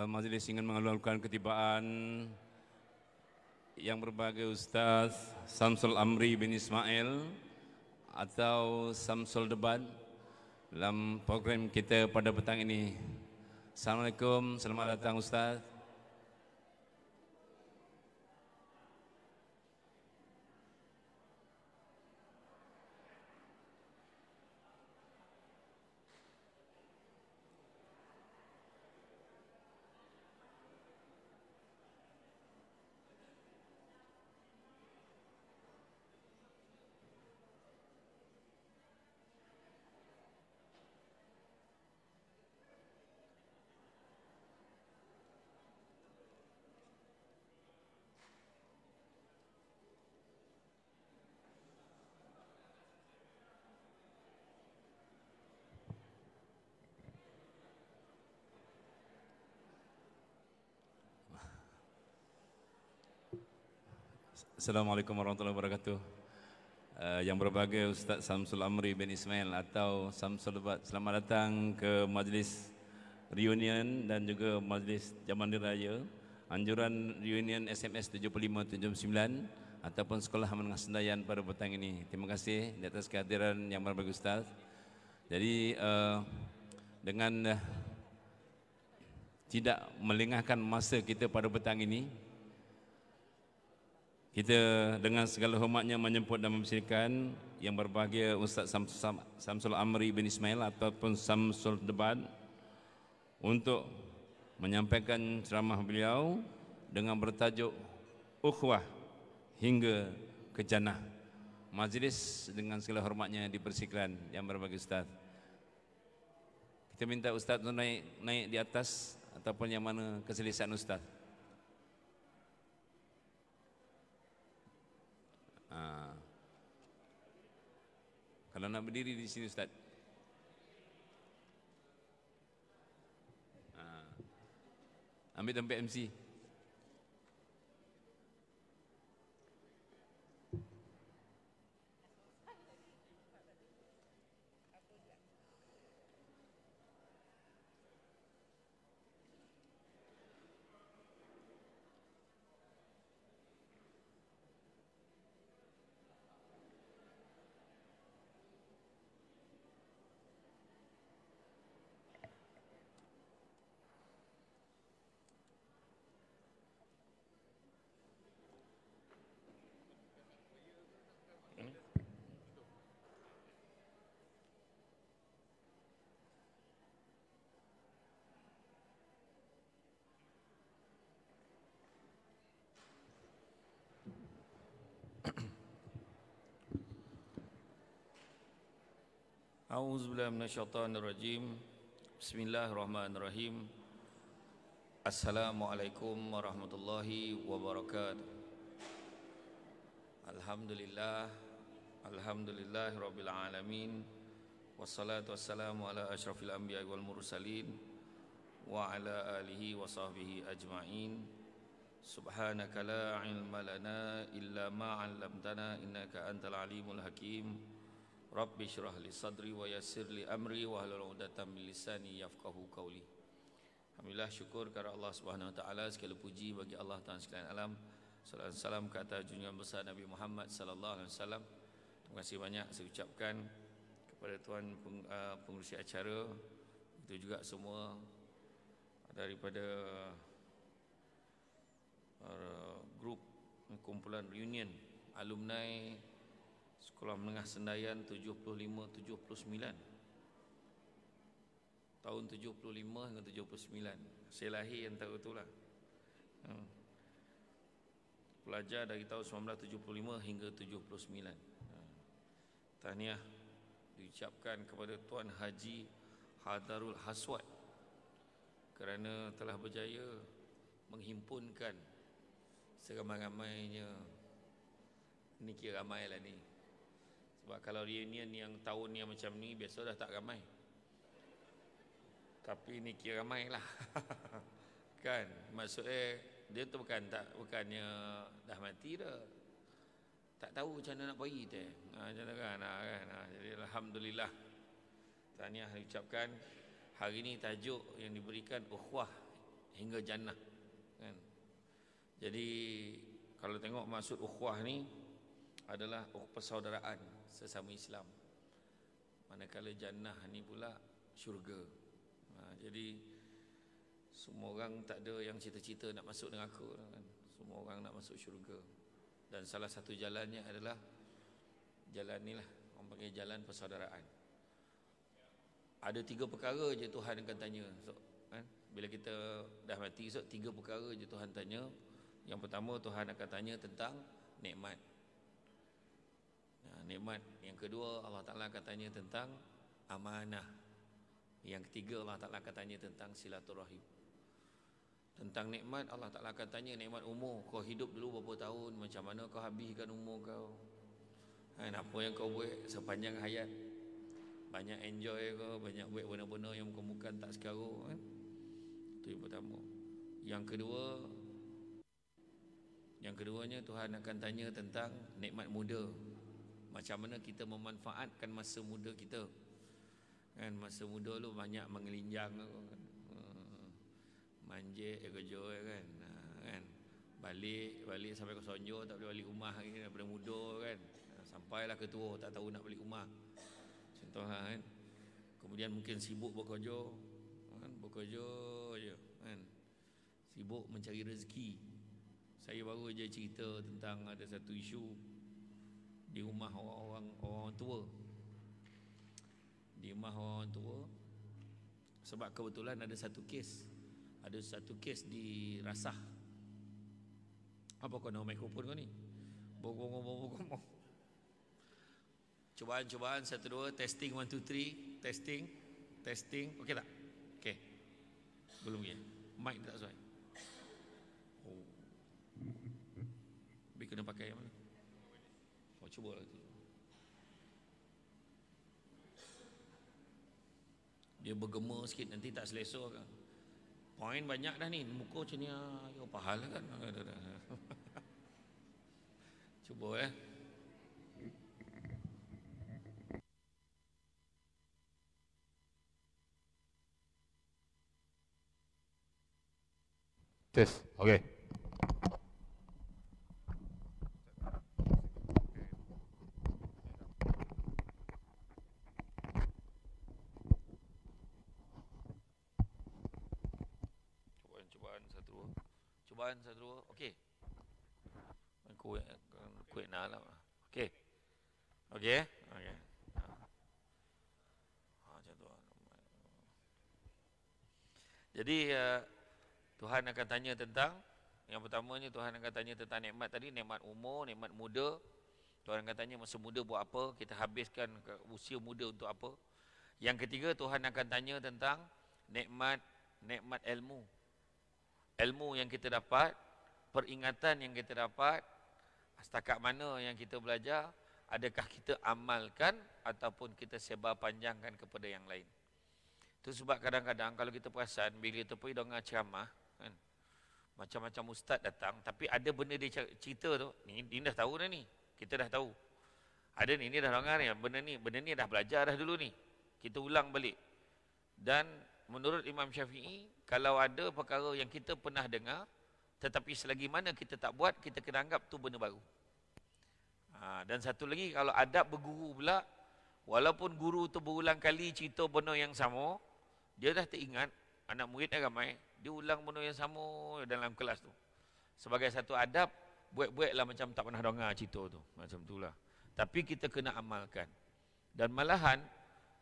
Eh, majlis ingin mengeluarkan ketibaan yang berbagai Ustaz Samsul Amri bin Ismail atau Samsul Debat dalam program kita pada petang ini. Assalamualaikum, selamat datang Ustaz. Assalamualaikum warahmatullahi wabarakatuh. Uh, yang berbahagia Ustaz Samsul Amri bin Ismail atau Samsul Bat. Selamat datang ke majlis reunion dan juga majlis zaman diraya. Anjuran reunion SMS 75-79 ataupun Sekolah Menengah Sendayan pada petang ini. Terima kasih di atas kehadiran yang berbahagia Ustaz. Jadi uh, dengan uh, tidak melengahkan masa kita pada petang ini, kita dengan segala hormatnya menyempat dan membersihkan yang berbahagia Ustaz Samsul Amri bin Ismail ataupun Samsul Debat untuk menyampaikan ceramah beliau dengan bertajuk Ukhwah hingga ke Jannah. Majlis dengan segala hormatnya dipersilakan yang berbahagia Ustaz. Kita minta Ustaz naik naik di atas ataupun yang mana keselisaan Ustaz. Ha. Kalau nak berdiri di sini Ustaz. Ha. Ambil tempat MC. A'udzu billahi minasyaitonir rajim. Bismillahirrahmanirrahim. Assalamualaikum warahmatullahi wabarakatuh. Alhamdulillah Alhamdulillah Rabbil Alamin Wassalatu wassalamu ala ashrafil anbiya wal mursalin Wa ala alihi wa sahbihi ajma'in Subhanaka la ilma lana illa ma'allamtana innaka antal alimul hakim Rabbi syrah li sadri wa yassir li amri wa halul udatan min lisani yafqahu qawli. Alhamdulillah syukur kepada Allah Subhanahu wa taala segala puji bagi Allah Taala sekalian alam. Salam salam kata junjungan besar Nabi Muhammad sallallahu alaihi wasallam. Terima kasih banyak saya ucapkan kepada tuan peng, uh, pengurusi acara itu juga semua daripada uh, grup kumpulan reunion alumni Sekolah Menengah Sendayan 75-79 Tahun 75 hingga 79 Saya lahir antara itu lah ha. Pelajar dari tahun 1975 hingga 79 ha. Tahniah diucapkan kepada Tuan Haji Hadarul Haswat kerana telah berjaya menghimpunkan seramai-ramainya ni kira ramai lah ni sebab kalau reunion yang tahun yang macam ni biasa dah tak ramai. Tapi ni kira ramai lah. kan? Maksudnya eh, dia tu bukan tak bukannya dah mati dah. Tak tahu macam mana nak pergi tu. Ha, macam tu kan? Ha, kan? Ha, jadi Alhamdulillah. Tahniah ucapkan. Hari ni tajuk yang diberikan ukhwah hingga jannah. Kan? Jadi kalau tengok maksud ukhwah ni adalah persaudaraan sesama Islam manakala jannah ni pula syurga ha, jadi semua orang tak ada yang cita-cita nak masuk dengan aku kan? semua orang nak masuk syurga dan salah satu jalannya adalah jalan ni lah orang panggil jalan persaudaraan ada tiga perkara je Tuhan akan tanya so, kan? bila kita dah mati so, tiga perkara je Tuhan tanya yang pertama Tuhan akan tanya tentang nikmat nikmat yang kedua Allah Taala katanya tentang amanah. Yang ketiga Allah Taala katanya tentang silaturahim. Tentang nikmat Allah Taala katanya nikmat umur. Kau hidup dulu berapa tahun, macam mana kau habiskan umur kau? Kan apa yang kau buat sepanjang hayat? Banyak enjoy kau, banyak buat benda-benda yang muka tak sekarang kan? Itu yang pertama. Yang kedua yang keduanya Tuhan akan tanya tentang nikmat muda macam mana kita memanfaatkan masa muda kita kan masa muda lu banyak mengelinjang hmm, kan. manje ah, kerja kan kan balik balik sampai ke sonjo tak boleh balik rumah lagi kan. daripada muda kan ah, sampailah ketua tak tahu nak balik rumah contohnya lah, kan kemudian mungkin sibuk bekerja kan bekerja je kan sibuk mencari rezeki saya baru je cerita tentang ada satu isu di rumah orang-orang orang tua di rumah orang tua sebab kebetulan ada satu kes ada satu kes di rasah apa kau nak mikrofon kau ni bong bong bong bong cubaan cubaan satu dua testing one two three testing testing okey tak okey belum ya mic tak sesuai oh Bik kena pakai yang mana cuba lagi. Dia bergema sikit nanti tak selesa kan. Poin banyak dah ni, muka macam ni ayo pahala kan. cuba eh. Test. Okay. akan tanya tentang yang pertama pertamanya Tuhan akan tanya tentang nikmat tadi, nikmat umur, nikmat muda. Tuhan akan tanya masa muda buat apa, kita habiskan usia muda untuk apa. Yang ketiga Tuhan akan tanya tentang nikmat nikmat ilmu. Ilmu yang kita dapat, peringatan yang kita dapat, setakat mana yang kita belajar, adakah kita amalkan ataupun kita sebar panjangkan kepada yang lain. Itu sebab kadang-kadang kalau kita perasan bila kita pergi dengar ceramah, kan. Macam-macam ustaz datang tapi ada benda dia cerita tu. Ni ni dah tahu dah ni. Kita dah tahu. Ada ni ni dah orang ni benda ni benda ni dah belajar dah dulu ni. Kita ulang balik. Dan menurut Imam Syafi'i kalau ada perkara yang kita pernah dengar tetapi selagi mana kita tak buat kita kena anggap tu benda baru. Ha, dan satu lagi kalau adab berguru pula walaupun guru tu berulang kali cerita benda yang sama dia dah teringat anak murid dia ramai, dia ulang benda yang sama dalam kelas tu. Sebagai satu adab, buat-buat lah macam tak pernah dengar cerita tu. Macam tu lah. Tapi kita kena amalkan. Dan malahan,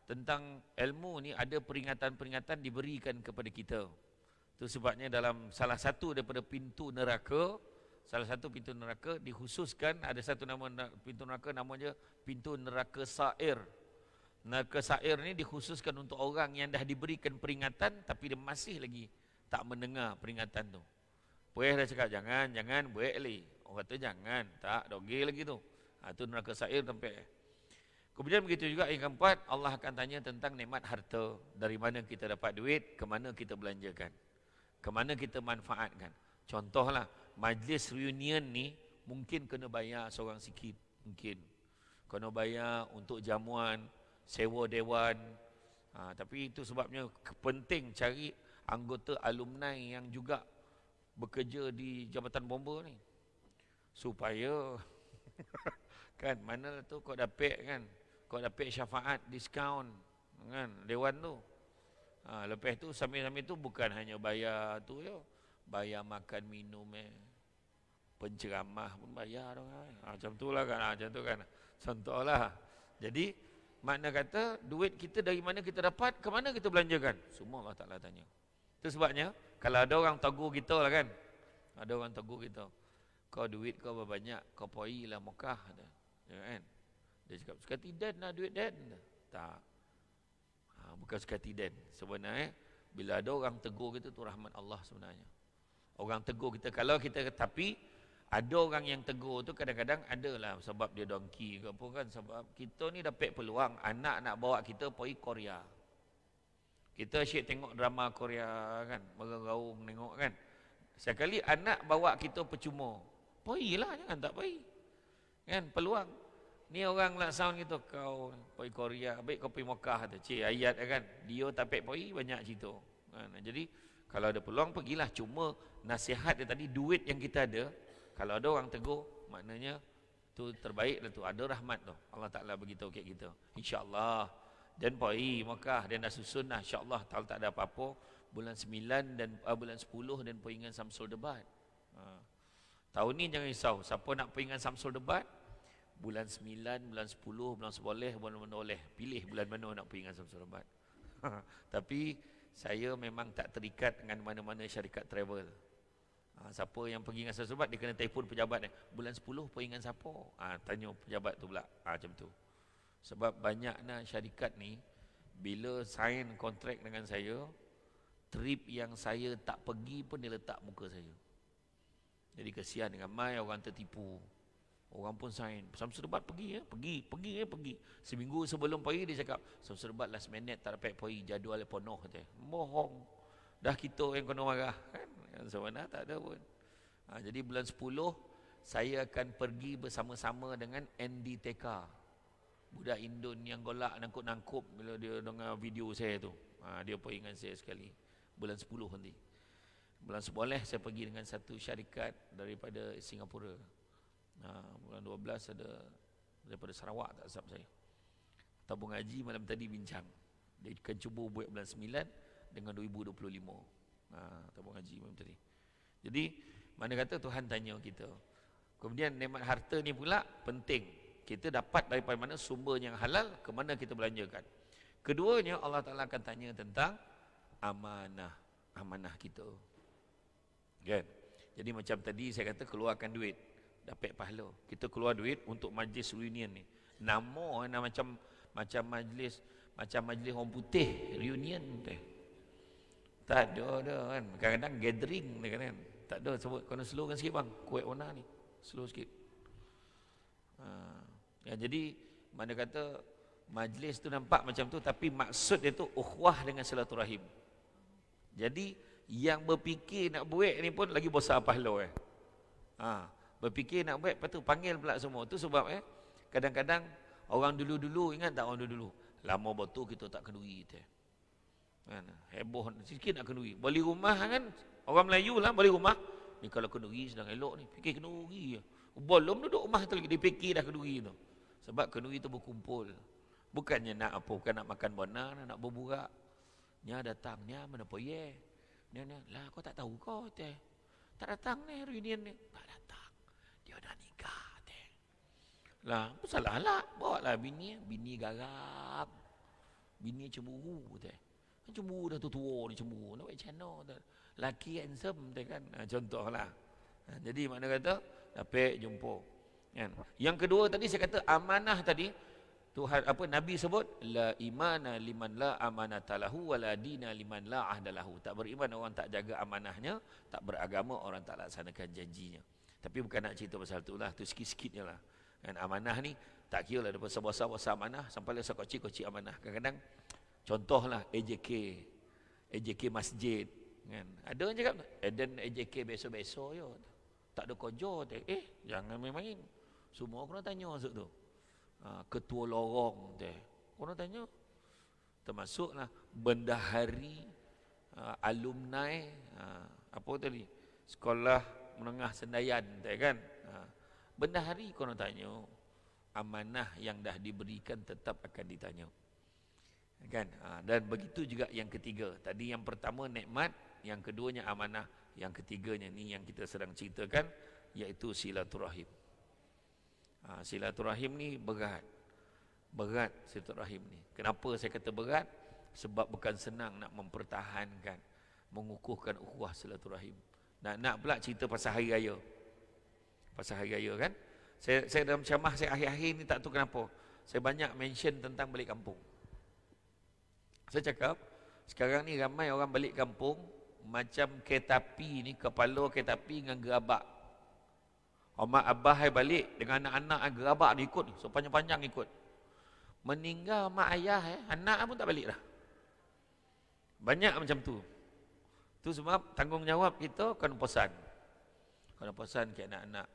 tentang ilmu ni ada peringatan-peringatan diberikan kepada kita. Itu sebabnya dalam salah satu daripada pintu neraka, salah satu pintu neraka dikhususkan, ada satu nama pintu neraka namanya pintu neraka Sa'ir. Nah kesair ni dikhususkan untuk orang yang dah diberikan peringatan tapi dia masih lagi tak mendengar peringatan tu. Puih dah cakap jangan, jangan buat lagi. Orang kata jangan, tak dogi lagi tu. Ha, tu neraka sair sampai. Kemudian begitu juga yang keempat, Allah akan tanya tentang nikmat harta. Dari mana kita dapat duit, ke mana kita belanjakan. Ke mana kita manfaatkan. Contohlah, majlis reunion ni mungkin kena bayar seorang sikit. Mungkin. Kena bayar untuk jamuan, sewa dewan. Ha, tapi itu sebabnya penting cari anggota alumni yang juga bekerja di Jabatan Bomba ni. Supaya kan mana tu kau dapat kan kau dapat syafaat diskaun kan dewan tu ha, lepas tu sambil-sambil tu bukan hanya bayar tu yo bayar makan minum eh penceramah pun bayar orang kan? ha, macam tu lah kan ha, macam tu kan contohlah jadi Makna kata, duit kita dari mana kita dapat, ke mana kita belanjakan? Semua Allah Ta'ala tanya. Itu sebabnya, kalau ada orang tegur kita lah kan, ada orang tegur kita, kau duit kau berapa banyak, kau poi lah mokah. Ya kan? Dia cakap, suka tidak nak lah duit dan? Tak. Ha, bukan suka tidak. Sebenarnya, bila ada orang tegur kita, tu rahmat Allah sebenarnya. Orang tegur kita, kalau kita tapi, ada orang yang tegur tu kadang-kadang ada lah sebab dia donki ke apa kan sebab kita ni dapat peluang anak nak bawa kita pergi Korea kita asyik tengok drama Korea kan bergaung tengok kan sekali anak bawa kita percuma pergi lah jangan tak pergi kan peluang ni orang nak sound gitu kau pergi Korea baik kau pergi Mekah tu cik ayat kan dia tak pergi banyak cerita kan? jadi kalau ada peluang pergilah cuma nasihat dia tadi duit yang kita ada kalau ada orang tegur maknanya tu terbaik dan tu ada rahmat tu Allah Taala beritahu kat kita Allah dan pergi Mekah dan dah susun dah insyaallah tak tak ada apa-apa bulan 9 dan uh, bulan 10 dan peringan Samsul debat ha. tahun ni jangan risau siapa nak peringan Samsul debat bulan 9 bulan 10 bulan seboleh bulan mana boleh pilih bulan mana nak peringan Samsul debat tapi saya memang tak terikat dengan mana-mana syarikat travel Ha, siapa yang pergi dengan sahabat dia kena telefon pejabat dia. Bulan 10 pergi dengan siapa? Ha, tanya pejabat tu pula. Ha, macam tu. Sebab banyaknya syarikat ni bila sign kontrak dengan saya, trip yang saya tak pergi pun dia letak muka saya. Jadi kesian dengan mai orang tertipu. Orang pun sign. Samsul Debat pergi ya, pergi, pergi ya, pergi. Seminggu sebelum pergi dia cakap, Samsul Debat last minute tak dapat pergi, jadual penuh. Dia. Mohong. Dah kita yang kena marah. Kan? Sebenarnya tak ada pun. Ha, jadi bulan 10 saya akan pergi bersama-sama dengan Andy TK. Budak Indon yang golak nangkup-nangkup bila dia dengar video saya tu. Ha, dia pun ingat saya sekali. Bulan 10 nanti. Bulan 11 saya pergi dengan satu syarikat daripada Singapura. Ha, bulan 12 ada daripada Sarawak tak sebab saya. Tabung haji malam tadi bincang. Dia akan cuba buat bulan 9 dengan 2025 ha, Atau mengaji macam tadi Jadi mana kata Tuhan tanya kita Kemudian nikmat harta ni pula penting Kita dapat daripada mana sumber yang halal ke mana kita belanjakan Keduanya Allah Ta'ala akan tanya tentang amanah Amanah kita kan? Jadi macam tadi saya kata keluarkan duit Dapat pahala Kita keluar duit untuk majlis reunion ni Nama macam macam majlis macam majlis orang putih reunion teh. Tak ada ada kan. Kadang-kadang gathering ni kan, kan. Tak ada sebut kena kan sikit bang. Kuat ona ni. Slow sikit. Ha. Ya, jadi mana kata majlis tu nampak macam tu tapi maksud dia tu ukhwah dengan silaturahim. Jadi yang berfikir nak buat ni pun lagi bosan pahlaw eh. Ha. Berfikir nak buat lepas panggil pula semua. Tu sebab eh kadang-kadang orang dulu-dulu ingat tak orang dulu-dulu lama betul kita tak kedui kita. Eh kan, heboh sikit nak kenduri beli rumah kan orang Melayu lah beli rumah ni kalau kenduri sedang elok ni fikir kenduri belum duduk rumah tu lagi dia dah kenduri tu sebab kenduri tu berkumpul bukannya nak apa bukan nak makan bona nak berburak nya datang nya mana pun nya nya lah kau tak tahu kau teh tak datang ni reunion ni tak datang dia dah nikah teh lah apa salah lah bawa lah bini bini garap bini cemburu teh dia cemburu dah tu tua ni cemburu. Nak buat channel tu. Laki handsome dia kan. Ha, contohlah. Ha, jadi mana kata dapat jumpa. Kan? Yang kedua tadi saya kata amanah tadi Tuhan apa Nabi sebut la imana liman la amanata lahu wa la dina liman la ahdalahu. Tak beriman orang tak jaga amanahnya, tak beragama orang tak laksanakan janjinya. Tapi bukan nak cerita pasal tu lah, tu sikit-sikit lah. Kan amanah ni tak kira lah daripada sebuah-sebuah amanah sampai lah sekocik-kocik amanah. Kadang-kadang Contohlah AJK, AJK masjid. Kan? Ada orang cakap, and eh, then AJK besok-besok je. Tak ada kerja. Eh, jangan main-main. Semua kena tanya masuk tu. Ha, ketua lorong. Te. Kena tanya. Termasuklah bendahari ha, alumni ha, apa tadi? Sekolah menengah sendayan. Te, kan? bendahari kena tanya. Amanah yang dah diberikan tetap akan ditanya kan ha, dan begitu juga yang ketiga tadi yang pertama nikmat yang keduanya amanah yang ketiganya ni yang kita sedang ceritakan iaitu silaturahim ha, silaturahim ni berat berat silaturahim ni kenapa saya kata berat sebab bukan senang nak mempertahankan mengukuhkan ukhuwah silaturahim nak nak pula cerita pasal hari raya pasal hari raya kan saya saya dalam ceramah saya akhir-akhir ni tak tahu kenapa saya banyak mention tentang balik kampung saya cakap, sekarang ni ramai orang balik kampung macam ketapi ni, kepala ketapi dengan gerabak. Omak Abah hai balik dengan anak-anak yang ah, gerabak dia ikut, sepanjang-panjang ikut. Meninggal mak ayah, eh, anak pun tak balik lah. Banyak macam tu. Tu sebab tanggungjawab kita kena pesan. Kena pesan ke anak-anak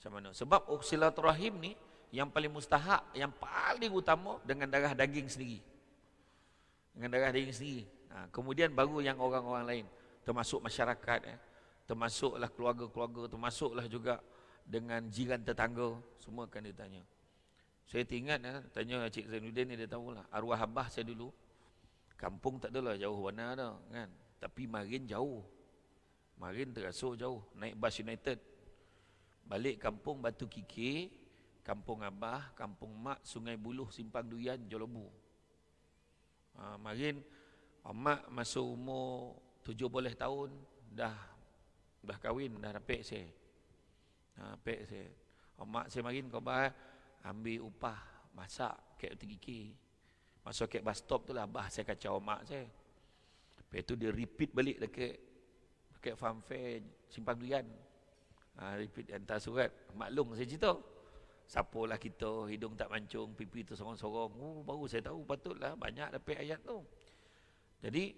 macam mana. Sebab oksilatul oh, rahim ni yang paling mustahak, yang paling utama dengan darah daging sendiri dengan darah diri sendiri ha, kemudian baru yang orang-orang lain termasuk masyarakat eh, termasuklah keluarga-keluarga termasuklah juga dengan jiran tetangga semua akan ditanya saya teringat eh, tanya Cik Zainuddin ni dia tahu lah arwah Abah saya dulu kampung tak adalah jauh mana ada kan tapi marin jauh marin terasa jauh naik bus united balik kampung Batu Kiki, Kampung Abah, Kampung Mak, Sungai Buluh, Simpang Duyan, Jolobu. Ha, marin mak masuk umur tujuh boleh tahun dah dah kahwin dah dapat saya. Ha, pek saya. Mak saya marin kau bah ambil upah masak kek tegiki. Masuk kek bus stop tu lah bah saya kacau mak saya. Lepas tu dia repeat balik dekat dekat farm fair simpang durian. Ha, repeat hantar surat maklum saya cerita. Siapalah kita hidung tak mancung, pipi tu sorong-sorong. Oh, baru saya tahu patutlah banyak dapat ayat tu. Jadi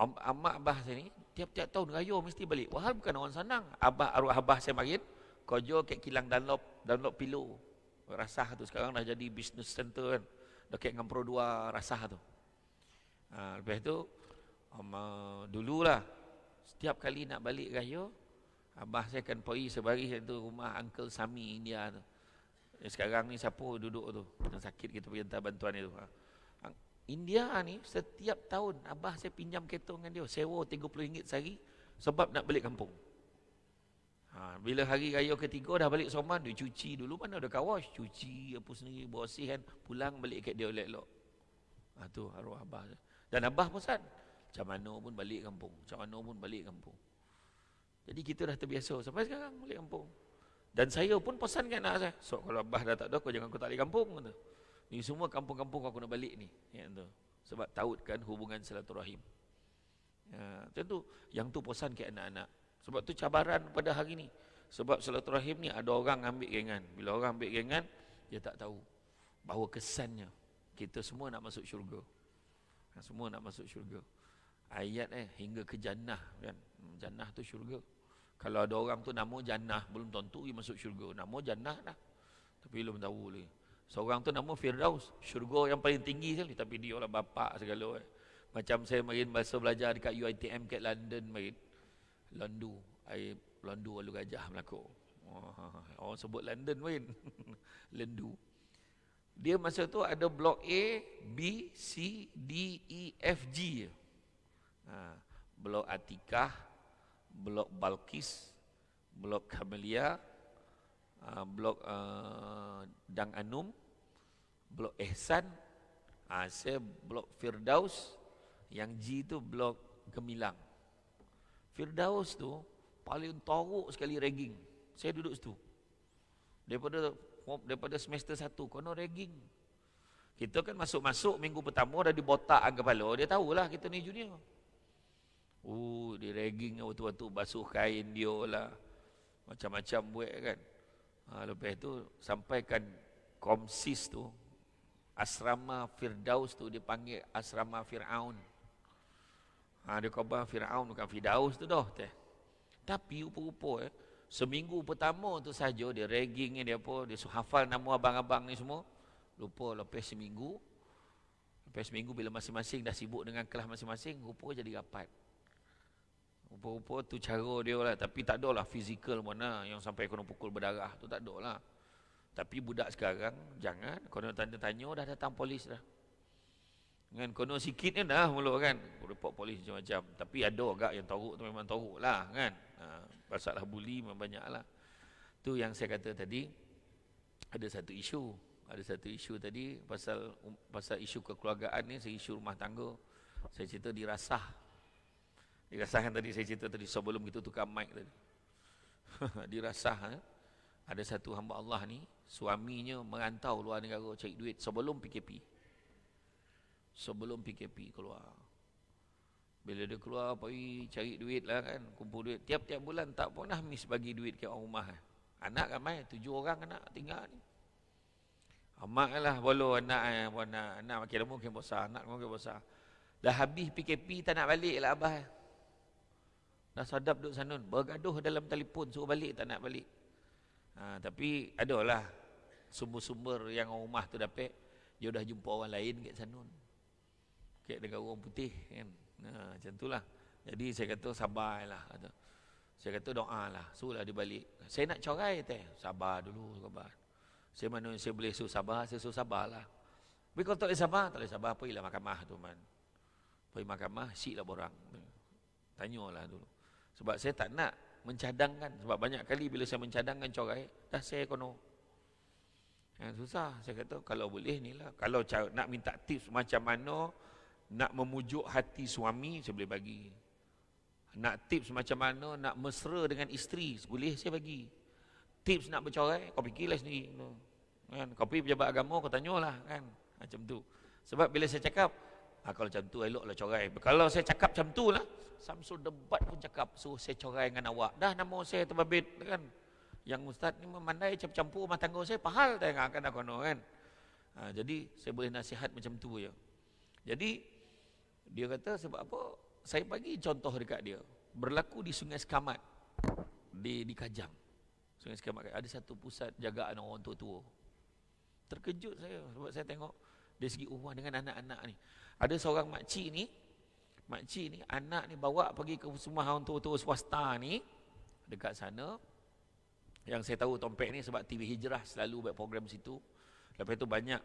Am Amak Abah saya ni tiap-tiap tahun raya mesti balik. Wahal bukan orang senang. Abah arwah Abah saya marit, kerja kat kilang danlop danlop Pilo. Rasah tu sekarang dah jadi business center kan. Dah kat dengan Produa Rasah tu. Ha, lepas tu um, uh, dululah setiap kali nak balik raya Abah saya akan pergi sebaris tu rumah Uncle Sami India tu. Yang eh, sekarang ni siapa duduk tu? Yang sakit kita pergi hantar bantuan itu. Ha. India ni setiap tahun abah saya pinjam kereta dengan dia. Sewa RM30 sehari sebab nak balik kampung. Ha, bila hari raya ketiga dah balik soma dia cuci dulu mana ada kawas. Cuci apa sendiri, bersih kan. Pulang balik ke dia elok-elok. Ha, tu arwah abah. Dan abah pesan. Macam mana pun balik kampung. Macam mana pun balik kampung. Jadi kita dah terbiasa sampai sekarang balik kampung. Dan saya pun pesan kan anak saya. So kalau abah dah tak ada kau jangan kau tak balik kampung kata. Ni semua kampung-kampung kau kena balik ni. Ya tu. Sebab tautkan hubungan silaturahim. Ya, tentu yang tu pesan ke anak-anak. Sebab tu cabaran pada hari ni. Sebab silaturahim ni ada orang ambil gengan. Bila orang ambil gengan, dia tak tahu bahawa kesannya kita semua nak masuk syurga. Semua nak masuk syurga. Ayat eh hingga ke jannah kan. Jannah tu syurga. Kalau ada orang tu nama Jannah belum tentu dia masuk syurga. Nama Jannah dah. Tapi belum tahu lagi. Seorang tu nama Firdaus, syurga yang paling tinggi sekali tapi dia lah bapa segala eh. Macam saya main masa belajar dekat UiTM kat London main. Londu, ai Londu lalu gajah melaku. Oh, orang sebut London main. Lendu. Dia masa tu ada blok A, B, C, D, E, F, G. Ha, blok Atikah, blok Balkis, blok Kamelia, ah, blok ah, Dang Anum, blok Ehsan, Ase, ah, blok Firdaus, yang G itu blok Gemilang. Firdaus tu paling teruk sekali regging. Saya duduk situ. Daripada daripada semester 1 kono regging. Kita kan masuk-masuk minggu pertama dah dibotak agak kepala. Dia tahulah kita ni junior. Uh, oh, di ragging waktu-waktu kan basuh kain dia lah. Macam-macam buat kan. Ha, lepas tu sampaikan komsis tu. Asrama Firdaus tu dipanggil Asrama Fir'aun. Ha, dia khabar Fir'aun bukan Firdaus tu dah. Teh. Tapi rupa-rupa eh, Seminggu pertama tu saja dia ragging dia apa, dia suhafal nama abang-abang ni semua. Lupa lepas seminggu. Lepas seminggu bila masing-masing dah sibuk dengan kelas masing-masing, rupa jadi rapat. Rupa-rupa tu cara dia lah. Tapi tak ada lah fizikal mana lah. yang sampai kena pukul berdarah. Tu tak ada lah. Tapi budak sekarang, jangan. Kena tanya-tanya dah datang polis dah. Kan, kena sikit ni kan dah mula kan. Report polis macam-macam. Tapi ada agak yang teruk tu memang teruk lah kan. Ha, pasal bully memang banyak lah. Tu yang saya kata tadi, ada satu isu. Ada satu isu tadi pasal pasal isu kekeluargaan ni, isu rumah tangga. Saya cerita dirasah Dirasakan tadi saya cerita tadi sebelum kita tukar mic tadi. Dirasah ha, ada satu hamba Allah ni suaminya merantau luar negara cari duit sebelum PKP. Sebelum PKP keluar. Bila dia keluar pergi cari duit lah kan, kumpul duit. Tiap-tiap bulan tak pernah mis bagi duit ke orang rumah. Anak ramai, kan tujuh orang anak tinggal ni. Amat lah, bolo anak, anak, eh, anak, anak makin lama makin besar, anak makin besar. Dah habis PKP tak nak balik lah abah. Dah sadap duduk sanun. Bergaduh dalam telefon. Suruh balik tak nak balik. Ha, tapi adalah sumber-sumber yang orang rumah tu dapat. Dia dah jumpa orang lain kat sanun. Kek dengan orang putih kan. Ha, macam itulah. Jadi saya kata sabar lah. Saya kata doa lah. Suruhlah dia balik. Saya nak corai teh. Sabar dulu. Sabar. Saya mana saya boleh suruh sabar. Saya suruh sabar lah. Tapi kalau tak boleh sabar. Tak boleh sabar. Pergilah mahkamah tu man. Pergi mahkamah. Siklah borang. lah dulu. Sebab saya tak nak mencadangkan. Sebab banyak kali bila saya mencadangkan corai, dah saya kono. Yang susah, saya kata kalau boleh ni lah. Kalau nak minta tips macam mana, nak memujuk hati suami, saya boleh bagi. Nak tips macam mana, nak mesra dengan isteri, boleh saya bagi. Tips nak bercorai, kau fikirlah sendiri. Kan? Kau pergi pejabat agama, kau tanyalah kan. Macam tu. Sebab bila saya cakap, Ha, kalau macam tu eloklah corai. Kalau saya cakap macam tu lah. Samsul debat pun cakap. Suruh saya corai dengan awak. Dah nama saya terbabit kan. Yang ustaz ni memandai campur-campur rumah tangga saya. Pahal tak yang akan aku nak kan. Ha, jadi saya boleh nasihat macam tu je. Jadi dia kata sebab apa? Saya bagi contoh dekat dia. Berlaku di Sungai Sekamat. Di, di Kajang. Sungai Sekamat. Ada satu pusat jagaan orang tua-tua. Terkejut saya sebab saya tengok dari segi rumah dengan anak-anak ni. Ada seorang makcik ni, makcik ni anak ni bawa pergi ke semua orang tua-tua swasta ni dekat sana. Yang saya tahu Tompek ni sebab TV Hijrah selalu buat program situ. Lepas tu banyak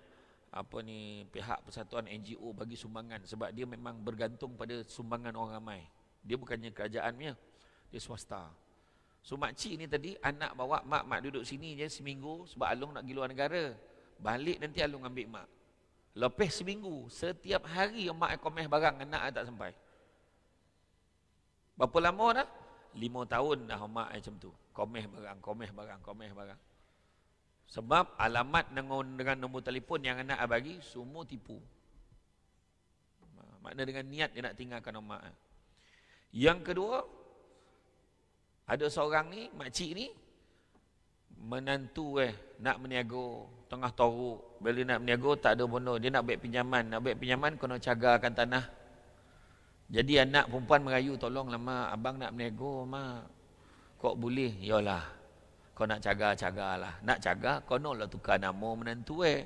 apa ni pihak persatuan NGO bagi sumbangan sebab dia memang bergantung pada sumbangan orang ramai. Dia bukannya kerajaan punya. Dia swasta. So makcik ni tadi anak bawa mak mak duduk sini je seminggu sebab Alung nak pergi luar negara. Balik nanti Alung ambil mak. Lepas seminggu, setiap hari mak komen barang kena tak sampai. Berapa lama dah? Lima tahun dah mak macam tu. komeh barang, komeh barang, komeh barang. Sebab alamat dengan, dengan nombor telefon yang anak bagi, semua tipu. Makna dengan niat dia nak tinggalkan mak. Yang kedua, ada seorang ni, makcik ni, menantu eh, nak meniaga tengah toruk beli nak berniaga oh, tak ada benda dia nak buat pinjaman nak buat pinjaman kena cagarkan tanah jadi anak perempuan merayu tolong lah, mak abang nak berniaga mak kok boleh yalah kau nak caga caga lah nak caga kau lah tukar nama menantu eh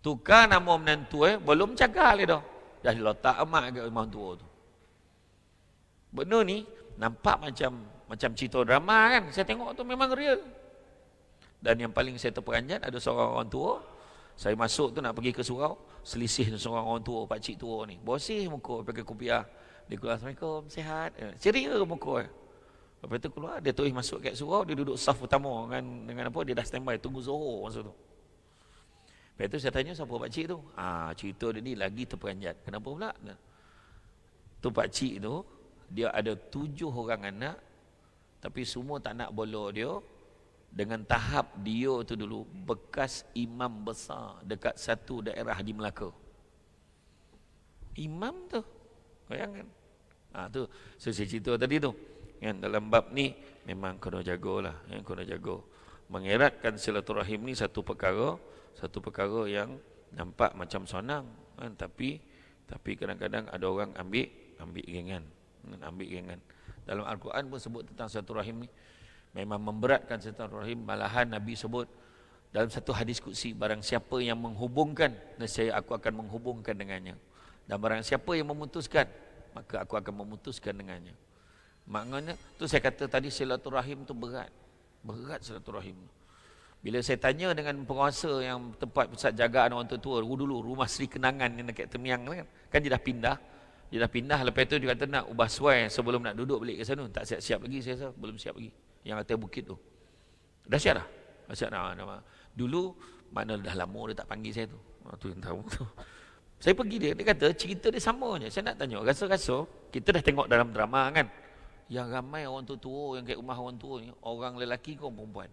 tukar nama menantu eh belum caga lagi dah dah letak emak dekat rumah tua tu benda ni nampak macam macam cerita drama kan saya tengok tu memang real dan yang paling saya terperanjat ada seorang orang tua. Saya masuk tu nak pergi ke surau. Selisih seorang orang tua, pakcik tua ni. Bosih muka pakai kupiah. Dia keluar, Assalamualaikum, sihat. Eh, ceria muka. Lepas tu keluar, dia terus masuk ke surau. Dia duduk saf utama dengan, dengan apa. Dia dah standby, tunggu zuhur masa tu. Lepas tu saya tanya, siapa pakcik tu? Ah, cerita dia ni lagi terperanjat. Kenapa pula? Tu pakcik tu, dia ada tujuh orang anak. Tapi semua tak nak bola dia dengan tahap dia tu dulu bekas imam besar dekat satu daerah di Melaka. Imam tu. Bayangkan. Ah ha, tu so, saya cerita tadi tu. Kan dalam bab ni memang kena jagalah, kan kena jaga. Mengeratkan silaturahim ni satu perkara, satu perkara yang nampak macam senang kan tapi tapi kadang-kadang ada orang ambil ambil gengan, kan, ambil gengan. Dalam Al-Quran pun sebut tentang silaturahim ni memang memberatkan setan rahim malahan nabi sebut dalam satu hadis kutsi barang siapa yang menghubungkan nescaya aku akan menghubungkan dengannya dan barang siapa yang memutuskan maka aku akan memutuskan dengannya maknanya tu saya kata tadi Rahim tu berat berat silaturahim bila saya tanya dengan penguasa yang tempat pusat jagaan orang tua-tua dulu rumah Sri Kenangan yang dekat Temiang kan kan dia dah pindah dia dah pindah lepas tu dia kata nak ubah suai sebelum nak duduk balik ke sana tak siap-siap lagi saya rasa belum siap lagi yang atas bukit tu. dah lah. Dahsyat lah. Nama. Dulu, mana dah lama dia tak panggil saya tu. Oh, tu yang tahu tu. Saya pergi dia, dia kata cerita dia sama je. Saya nak tanya, rasa-rasa kita dah tengok dalam drama kan. Yang ramai orang tua-tua, yang kat rumah orang tua ni, orang lelaki ke orang perempuan?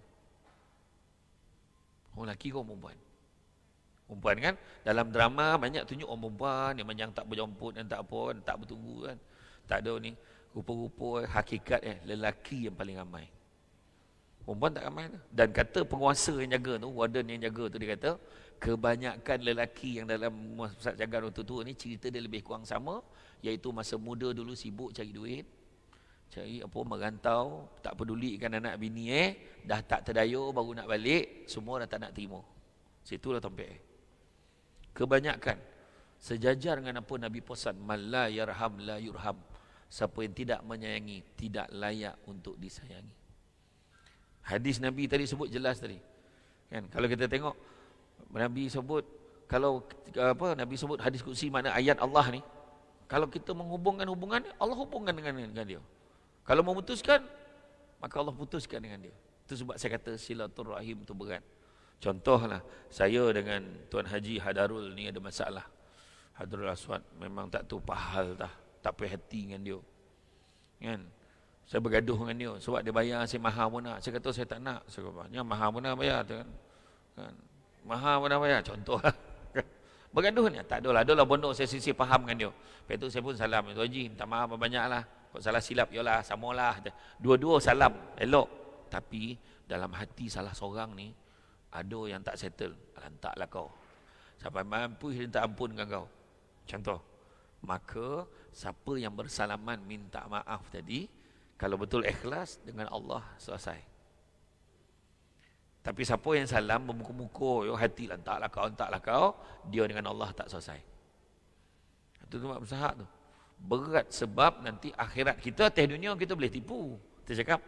Orang lelaki ke orang perempuan? Perempuan kan? Dalam drama banyak tunjuk orang perempuan yang macam tak berjemput dan tak apa kan, tak bertunggu kan. Tak ada ni. Rupa-rupa hakikat eh, lelaki yang paling ramai. Perempuan tak ramai lah. Dan kata penguasa yang jaga tu, warden yang jaga tu dia kata, kebanyakan lelaki yang dalam pusat jagaan waktu tua ni, cerita dia lebih kurang sama, iaitu masa muda dulu sibuk cari duit, cari apa, merantau, tak peduli pedulikan anak bini eh, dah tak terdayo baru nak balik, semua dah tak nak terima. Situlah tompek eh. Kebanyakan, sejajar dengan apa Nabi pesan, malah yarham la yurham, siapa yang tidak menyayangi, tidak layak untuk disayangi. Hadis Nabi tadi sebut jelas tadi. Kan? Kalau kita tengok Nabi sebut kalau apa Nabi sebut hadis kursi mana ayat Allah ni kalau kita menghubungkan hubungan Allah hubungkan dengan, dengan dia. Kalau memutuskan maka Allah putuskan dengan dia. Itu sebab saya kata silaturahim itu berat. Contohlah saya dengan Tuan Haji Hadarul ni ada masalah. Hadarul Aswad memang tak tahu pahal dah, tak payah hati dengan dia. Kan? Ya. Saya bergaduh dengan dia sebab dia bayar saya mahal pun nak. Saya kata oh, saya tak nak. Saya kata, ya, mahal pun nak bayar. Tu kan. kan. Mahal pun nak bayar. Contoh lah. bergaduh ni. Tak adalah. Adalah bondok saya sisi faham dengan dia. Lepas tu saya pun salam. Tu Haji, minta maaf banyak lah. Kalau salah silap, yalah sama Dua-dua salam. Elok. Tapi dalam hati salah seorang ni, ada yang tak settle. Alantaklah kau. Sampai mampu, dia tak ampun dengan kau. Contoh. Maka, siapa yang bersalaman minta maaf tadi, kalau betul ikhlas dengan Allah selesai. Tapi siapa yang salam memukul-mukul yo hati lah taklah kau taklah kau dia dengan Allah tak selesai. Itu tu mak tu. Berat sebab nanti akhirat kita teh dunia kita boleh tipu. Kita cakap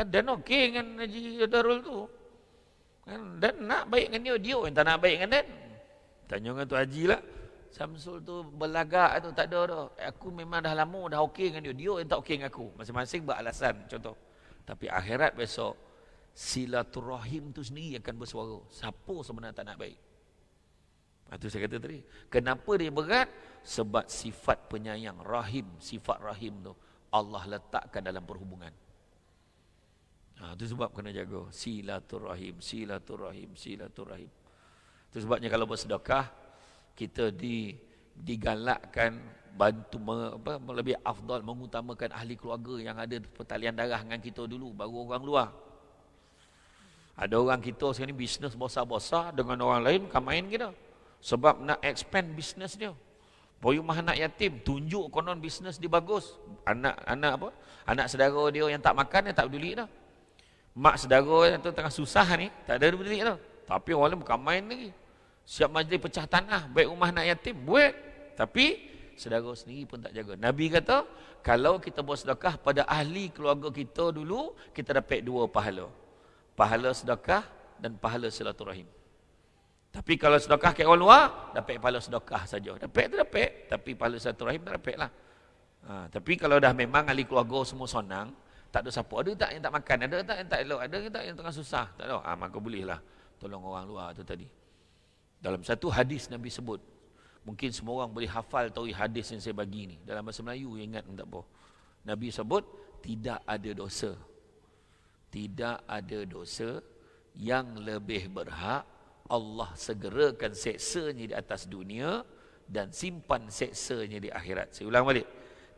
eh, dan okey dengan Haji Darul tu. Kan? Dan nak baik dengan dia, dia yang tak nak baik dengan dan. Tanya dengan tu Haji lah. Samsul tu berlagak tu tak ada dah. Aku memang dah lama dah okey dengan dia. Dia yang tak okey dengan aku. Masing-masing beralasan contoh. Tapi akhirat besok silaturahim tu sendiri akan bersuara. Siapa sebenarnya tak nak baik? Itu ha, saya kata tadi. Kenapa dia berat? Sebab sifat penyayang rahim, sifat rahim tu Allah letakkan dalam perhubungan. Ha, itu sebab kena jaga silaturahim, silaturahim, silaturahim. Itu sebabnya kalau bersedekah, kita di digalakkan bantu apa lebih afdal mengutamakan ahli keluarga yang ada pertalian darah dengan kita dulu baru orang luar. Ada orang kita sekarang bisnes bosa-bosa dengan orang lain kan main kita. Sebab nak expand bisnes dia. Boyu anak yatim tunjuk konon bisnes dia bagus. Anak anak apa? Anak saudara dia yang tak makan dia tak peduli dah. Mak saudara yang tu tengah susah ni tak ada peduli dah. Tapi orang lain bukan main lagi siap majlis pecah tanah, baik rumah nak yatim, buat. Tapi, sedara sendiri pun tak jaga. Nabi kata, kalau kita buat sedekah pada ahli keluarga kita dulu, kita dapat dua pahala. Pahala sedekah dan pahala silaturahim. Tapi kalau sedekah ke orang luar, dapat pahala sedekah saja. Dapat tu dapat, tapi pahala silaturahim tak dapat lah. Ha, tapi kalau dah memang ahli keluarga semua sonang, tak ada siapa, ada tak yang tak makan, ada tak yang tak elok, ada tak yang tengah susah, tak ada. Ha, maka bolehlah tolong orang luar tu tadi. Dalam satu hadis Nabi sebut Mungkin semua orang boleh hafal tahu hadis yang saya bagi ni Dalam bahasa Melayu ingat tak apa Nabi sebut tidak ada dosa Tidak ada dosa yang lebih berhak Allah segerakan seksanya di atas dunia Dan simpan seksanya di akhirat Saya ulang balik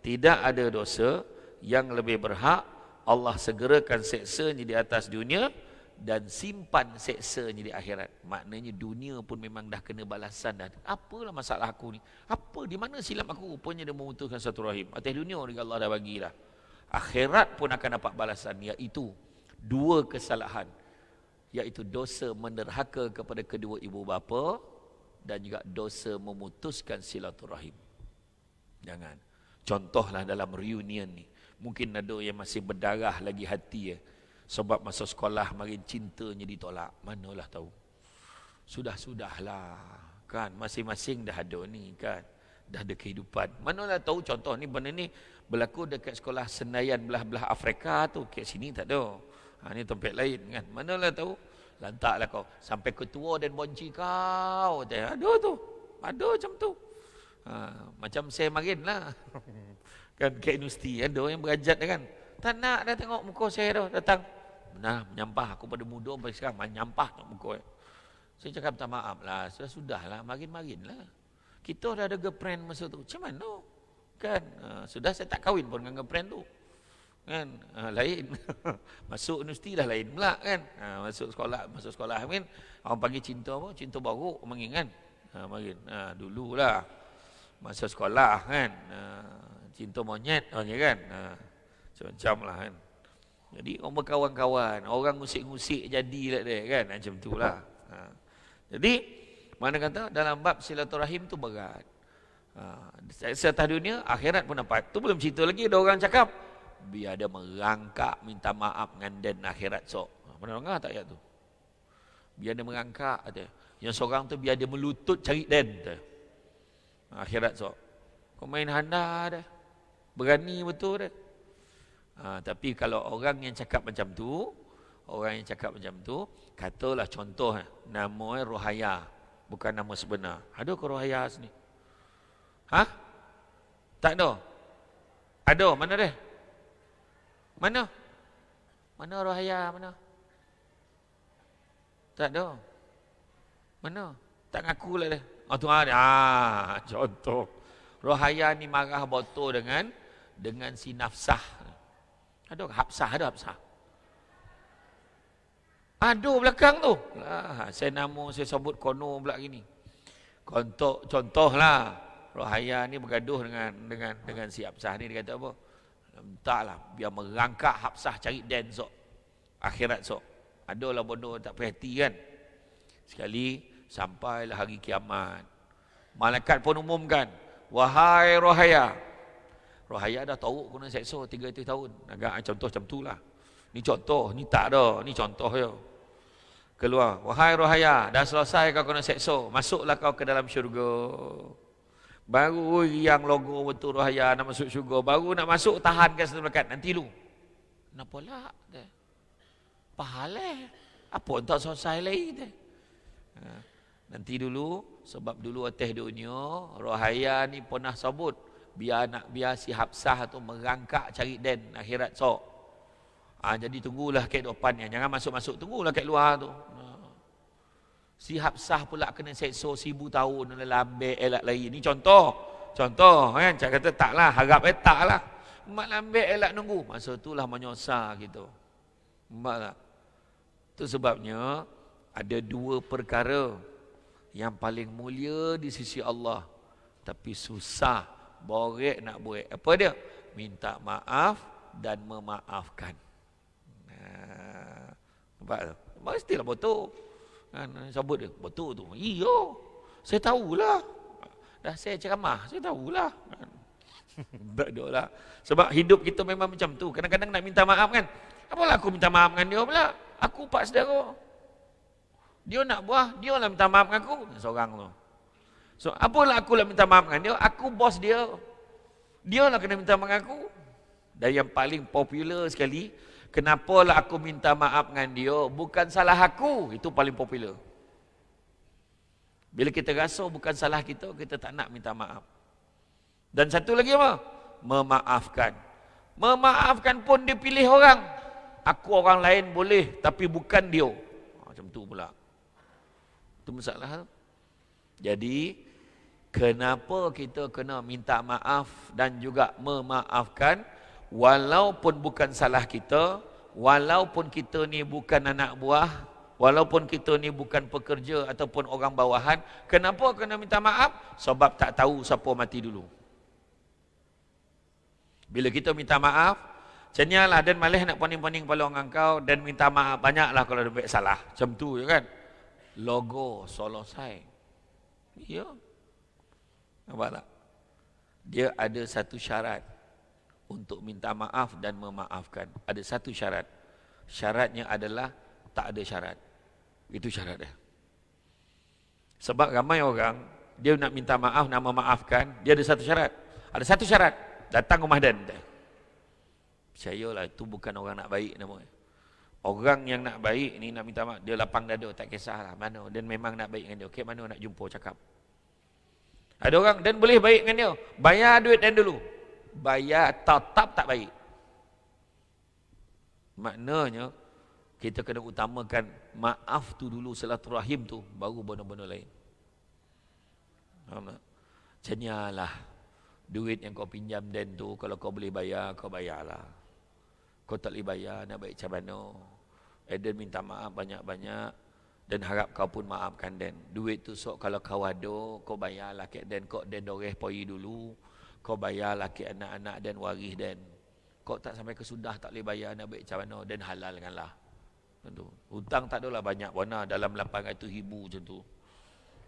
Tidak ada dosa yang lebih berhak Allah segerakan seksanya di atas dunia dan simpan seksanya di akhirat. Maknanya dunia pun memang dah kena balasan dah. Apalah masalah aku ni? Apa di mana silap aku? Rupanya dia memutuskan satu rahim. Atas dunia orang Allah dah bagilah. Akhirat pun akan dapat balasan iaitu dua kesalahan. Iaitu dosa menderhaka kepada kedua ibu bapa dan juga dosa memutuskan silaturahim. Jangan. Contohlah dalam reunion ni. Mungkin ada yang masih berdarah lagi hati ya. Sebab masa sekolah makin cintanya ditolak. Manalah tahu. Sudah-sudahlah. Kan? Masing-masing dah ada ni kan. Dah ada kehidupan. Manalah tahu contoh ni benda ni berlaku dekat sekolah Senayan belah-belah Afrika tu. ke sini tak ada. Ha, ni tempat lain kan. Manalah tahu. Lantaklah kau. Sampai ketua dan bonci kau. Dia ada tu. Ada macam tu. Ha, macam saya marin lah. kan ke universiti. Ada yang berajat kan. Tak nak dah tengok muka saya dah datang pernah menyampah aku pada muda sampai sekarang menyampah nak muka. Saya cakap minta maaf lah. Sudah sudah lah, marin-marin lah. Kita dah ada girlfriend masa tu. Macam mana? No? Kan? Ah, sudah saya tak kahwin pun dengan girlfriend tu. Kan? Ah, lain. masuk universiti dah lain pula kan? Ah, masuk sekolah, masuk sekolah Amin. Orang panggil cinta apa? Cinta baru mungkin kan? Ha, uh, Ha, dululah. Masuk sekolah kan? cinta monyet orang kan? Ha, macam lah kan? Jadi orang berkawan-kawan, orang ngusik-ngusik jadi lah dia kan macam tu lah. Ha. Jadi mana kata dalam bab silaturahim tu berat. Ha. Setah dunia akhirat pun dapat. Tu belum cerita lagi ada orang cakap biar dia merangkak minta maaf dengan dan akhirat sok. Ha, pernah dengar tak ayat tu? Biar dia merangkak kata. Yang seorang tu biar dia melutut cari dan kata. Ha, akhirat sok. Kau main handa dah. Berani betul dah. Ha, tapi kalau orang yang cakap macam tu, orang yang cakap macam tu, katalah contoh eh, nama eh, Rohaya, bukan nama sebenar. Ada ke Rohaya sini? Ha? Tak ada. Ada, mana dia? Mana? Mana Rohaya, mana? Tak ada. Mana? Tak ngaku lah dia. Oh, tuan, ah, contoh. Rohaya ni marah botol dengan dengan si nafsah. Ada ke? Hapsah, ada Hapsah. Ada belakang tu. Ah, saya nama, saya sebut kono pula gini. Contoh, contohlah. Rohaya ni bergaduh dengan dengan dengan si Hapsah ni. Dia kata apa? Entahlah, biar merangkak Hapsah cari den sok. Akhirat sok. Adalah bodoh tak perhati kan. Sekali, sampailah hari kiamat. Malaikat pun umumkan. Wahai Rohaya, Rohayat dah tahu kena seksa 300 tahun. Agak contoh macam lah. Ni contoh, ni tak ada, ni contoh je. Keluar, wahai Rohaya, dah selesai kau kena seksa, masuklah kau ke dalam syurga. Baru yang logo betul Rohaya nak masuk syurga, baru nak masuk tahan ke satu melekat, nanti lu. Kenapa lah? Pahala. Eh. Apa tak selesai lagi? Dah. Ha. Nanti dulu, sebab dulu atas dunia, Rohaya ni pernah sabut biar nak biar si Habsah tu merangkak cari den akhirat so, Ha, ah, jadi tunggulah kat depannya. Jangan masuk-masuk. Tunggulah ke luar tu. Ha. Si Habsah pula kena seksor sibu tahun oleh lambek elak lagi Ini contoh. Contoh kan. Cak kata taklah. Harap eh taklah. Mak lambek elak nunggu. Masa itulah menyosah gitu. Mak Itu sebabnya ada dua perkara yang paling mulia di sisi Allah. Tapi susah borek nak borek apa dia minta maaf dan memaafkan nampak tu mestilah betul Sambut dia betul tu Iyo, saya tahulah dah saya ceramah saya tahulah berdoalah sebab hidup kita memang macam tu kadang-kadang nak minta maaf kan apalah aku minta maaf dengan dia pula aku pak saudara dia nak buah dia lah minta maaf dengan aku seorang tu So, apalah aku nak lah minta maaf dengan dia? Aku bos dia. Dia nak lah kena minta maaf dengan aku. Dan yang paling popular sekali, kenapa lah aku minta maaf dengan dia? Bukan salah aku. Itu paling popular. Bila kita rasa bukan salah kita, kita tak nak minta maaf. Dan satu lagi apa? Memaafkan. Memaafkan pun dia pilih orang. Aku orang lain boleh, tapi bukan dia. Ah, macam tu pula. Itu masalah. Jadi, Kenapa kita kena minta maaf dan juga memaafkan walaupun bukan salah kita, walaupun kita ni bukan anak buah, walaupun kita ni bukan pekerja ataupun orang bawahan, kenapa kena minta maaf? Sebab tak tahu siapa mati dulu. Bila kita minta maaf, cenialah dan malih nak poning-poning kepala orang kau dan minta maaf banyaklah kalau ada salah. Macam tu je ya kan. Logo solosai. Ya. Yeah. Nampak tak? Dia ada satu syarat untuk minta maaf dan memaafkan. Ada satu syarat. Syaratnya adalah tak ada syarat. Itu syarat dia. Sebab ramai orang, dia nak minta maaf, nak memaafkan, dia ada satu syarat. Ada satu syarat. Datang rumah dan. Percayalah, itu bukan orang nak baik namanya. Orang yang nak baik ni nak minta maaf, dia lapang dada, tak kisahlah mana. Dan memang nak baik dengan dia. okay mana nak jumpa, cakap. Ada orang dan boleh baik dengan dia. Bayar duit dan dulu. Bayar tetap tak baik. Maknanya kita kena utamakan maaf tu dulu rahim tu baru benda-benda lain. Faham tak? Lah. Duit yang kau pinjam dan tu kalau kau boleh bayar kau bayarlah. Kau tak boleh bayar nak baik macam mana? Eden minta maaf banyak-banyak dan harap kau pun maafkan dan Duit tu sok kalau kau ada, kau bayar laki dan kau den doreh poi dulu. Kau bayar laki anak-anak dan waris dan Kau tak sampai kesudah tak boleh bayar nak baik macam mana dan halalkanlah. Tentu. Hutang tak adalah banyak warna lah. dalam 800 ribu macam tu.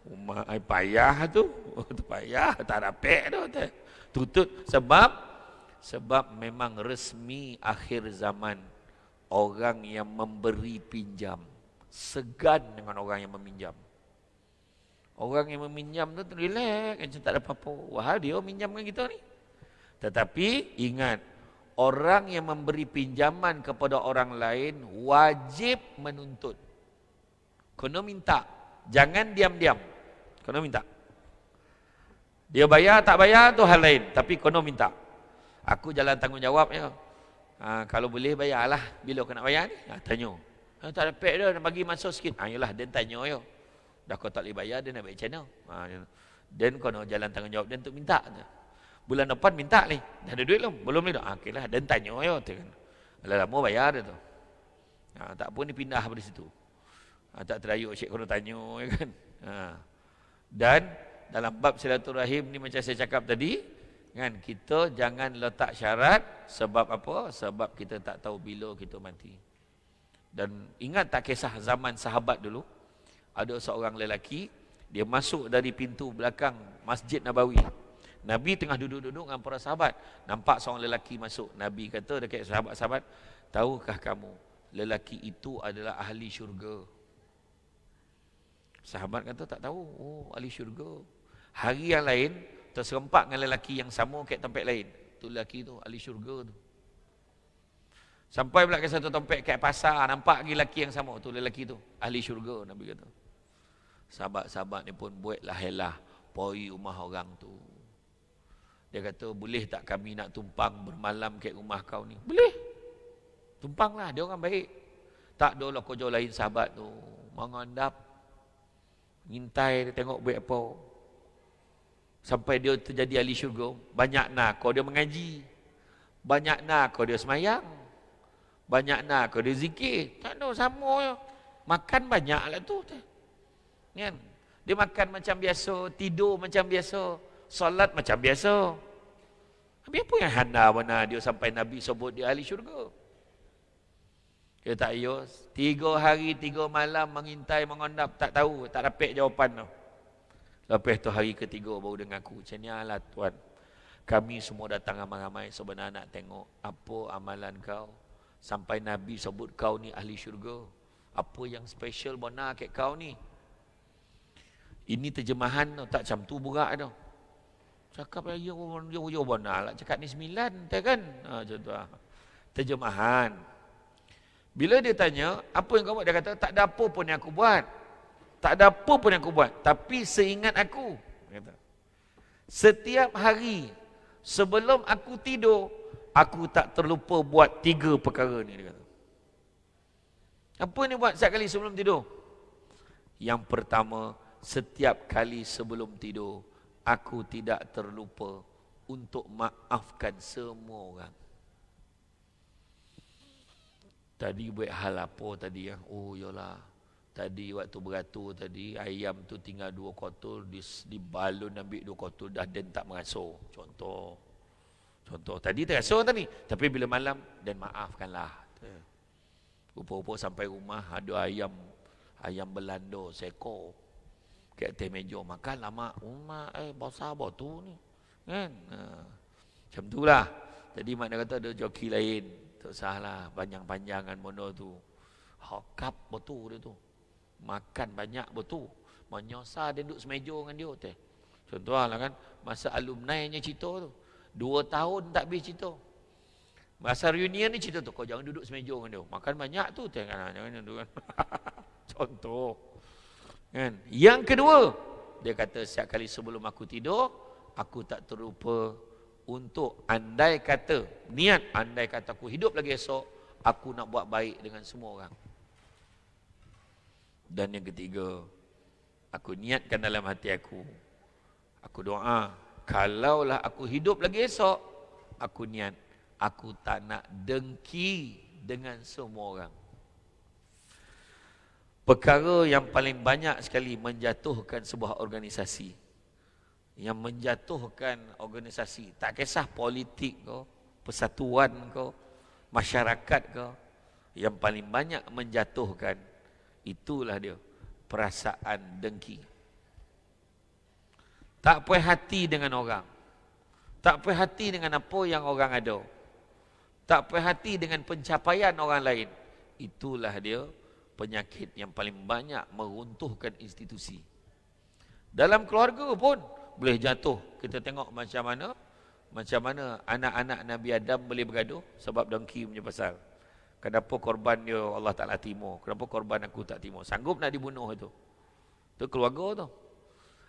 Umar, ay, payah oh, tu. payah, tak rapik tu. Tutut. Sebab, sebab memang resmi akhir zaman orang yang memberi pinjam segan dengan orang yang meminjam. Orang yang meminjam tu, tu relax, macam tak ada apa-apa. Wah, dia minjamkan kita ni. Tetapi ingat, orang yang memberi pinjaman kepada orang lain wajib menuntut. Kena minta. Jangan diam-diam. Kena minta. Dia bayar tak bayar tu hal lain, tapi kena minta. Aku jalan tanggungjawabnya. Ha, kalau boleh bayarlah bila nak bayar ni. Ha, tanya. Ha, tak ada pek dah, nak bagi masuk sikit. Ha, yalah, dia tanya yo. Dah kau tak boleh bayar, dia nak baik channel. Ha, dan kau nak jalan tanggungjawab dia untuk minta. Bulan depan minta ni. Dah ada duit belum? Belum ni dah. Ha, okay lah, dan tanya yo. Kan. Alah lama bayar dia tu. Ha, tak pun dia pindah dari situ. Ha, tak terayuk cik kena tanya. Ya kan? Ha. Dan dalam bab silaturahim ni macam saya cakap tadi, kan kita jangan letak syarat sebab apa? Sebab kita tak tahu bila kita mati. Dan ingat tak kisah zaman sahabat dulu Ada seorang lelaki Dia masuk dari pintu belakang Masjid Nabawi Nabi tengah duduk-duduk dengan para sahabat Nampak seorang lelaki masuk Nabi kata dekat sahabat-sahabat Tahukah kamu Lelaki itu adalah ahli syurga Sahabat kata tak tahu Oh ahli syurga Hari yang lain Terserempak dengan lelaki yang sama Kat tempat lain Itu lelaki itu ahli syurga tu Sampai pula ke satu tempat kat pasar, nampak lagi lelaki yang sama tu, lelaki tu, ahli syurga Nabi kata. Sahabat-sahabat ni pun buat lah helah, poi rumah orang tu. Dia kata, boleh tak kami nak tumpang bermalam kat rumah kau ni? Boleh. Tumpanglah, dia orang baik. Tak ada lah kau lain sahabat tu. Mengandap. Ngintai dia tengok buat apa. Sampai dia terjadi ahli syurga. Banyak nak kau dia mengaji. Banyak nak kau dia semayang banyak nak ke dia zikir. Tak ada sama je. Makan banyak lah tu. Kan? Dia makan macam biasa, tidur macam biasa, solat macam biasa. Tapi apa yang hana mana dia sampai Nabi sebut dia ahli syurga? Dia tak iya. Tiga hari, tiga malam mengintai, mengondap. Tak tahu, tak dapat jawapan tu. Lepas tu hari ketiga baru dia ngaku. Macam ni lah Tuan. Kami semua datang ramai-ramai sebenarnya nak tengok apa amalan kau. Sampai Nabi sebut kau ni ahli syurga. Apa yang special mana kat kau ni? Ini terjemahan tu, tak macam tu berat tu. Cakap lagi, ya, ya, ya, mana lah. Cakap ni sembilan, tak kan? Ha, macam tu lah. Terjemahan. Bila dia tanya, apa yang kau buat? Dia kata, tak ada apa pun yang aku buat. Tak ada apa pun yang aku buat. Tapi seingat aku. Setiap hari, sebelum aku tidur, aku tak terlupa buat tiga perkara ni dia kata. Apa ni buat setiap kali sebelum tidur? Yang pertama, setiap kali sebelum tidur, aku tidak terlupa untuk maafkan semua orang. Tadi buat hal apa tadi ya? Oh yalah. Tadi waktu beratur tadi, ayam tu tinggal dua kotor, dibalun ambil dua kotor, dah den tak mengasuh. Contoh. Contoh, tadi terasa orang tadi. Tapi bila malam, dan maafkanlah. Rupa-rupa sampai rumah, ada ayam ayam belando seko. Ke atas meja makan lama umat eh bosa botu ni. Kan? Ha. Macam itulah. Jadi mak kata ada joki lain. Tak salah panjang-panjangan mono tu. Hokap botu dia tu. Makan banyak botu. Menyosa dia duduk semeja dengan dia teh. Contohlah kan masa alumni nya cerita tu. Dua tahun tak habis cerita. Masa reunion ni cerita tu, kau jangan duduk semeja dengan dia. Makan banyak tu. Tengah, jangan duduk. Contoh. Kan? Yang kedua, dia kata setiap kali sebelum aku tidur, aku tak terlupa untuk andai kata, niat andai kata aku hidup lagi esok, aku nak buat baik dengan semua orang. Dan yang ketiga, aku niatkan dalam hati aku, aku doa kalaulah aku hidup lagi esok aku niat aku tak nak dengki dengan semua orang perkara yang paling banyak sekali menjatuhkan sebuah organisasi yang menjatuhkan organisasi tak kisah politik kau persatuan kau masyarakat kau yang paling banyak menjatuhkan itulah dia perasaan dengki tak puas hati dengan orang. Tak puas hati dengan apa yang orang ada. Tak puas hati dengan pencapaian orang lain. Itulah dia penyakit yang paling banyak meruntuhkan institusi. Dalam keluarga pun boleh jatuh. Kita tengok macam mana macam mana anak-anak Nabi Adam boleh bergaduh sebab dengki punya pasal. Kenapa korban dia Allah Ta'ala timur? Kenapa korban aku tak timur? Sanggup nak dibunuh itu? Itu keluarga tu.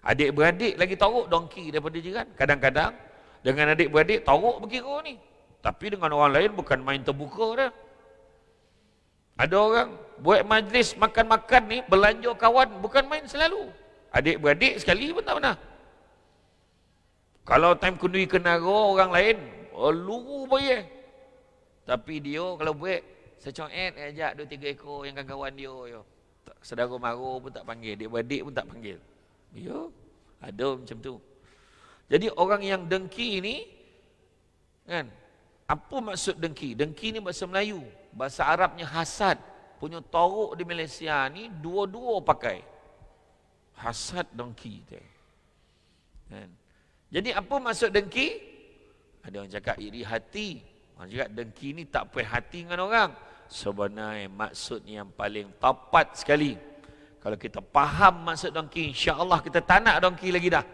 Adik-beradik lagi taruk dongki daripada jiran. Kadang-kadang dengan adik-beradik taruk berkira ni. Tapi dengan orang lain bukan main terbuka dah. Ada orang buat majlis makan-makan ni belanja kawan bukan main selalu. Adik-beradik sekali pun tak pernah. Kalau time kundui kenara orang lain, oh, luru payah. Tapi dia kalau buat secoet ajak dua tiga ekor yang kawan dia yo. Sedara mara pun tak panggil, adik-beradik pun tak panggil. Ya, ada macam tu. Jadi orang yang dengki ni kan apa maksud dengki? Dengki ni bahasa Melayu. Bahasa Arabnya hasad. Punya toruk di Malaysia ni dua-dua pakai. Hasad dengki tu. Kan? Jadi apa maksud dengki? Ada orang cakap iri hati. Orang cakap dengki ni tak puas hati dengan orang. Sebenarnya maksud ni yang paling tepat sekali. Kalau kita faham maksud dongki, insya-Allah kita tak nak dongki lagi dah.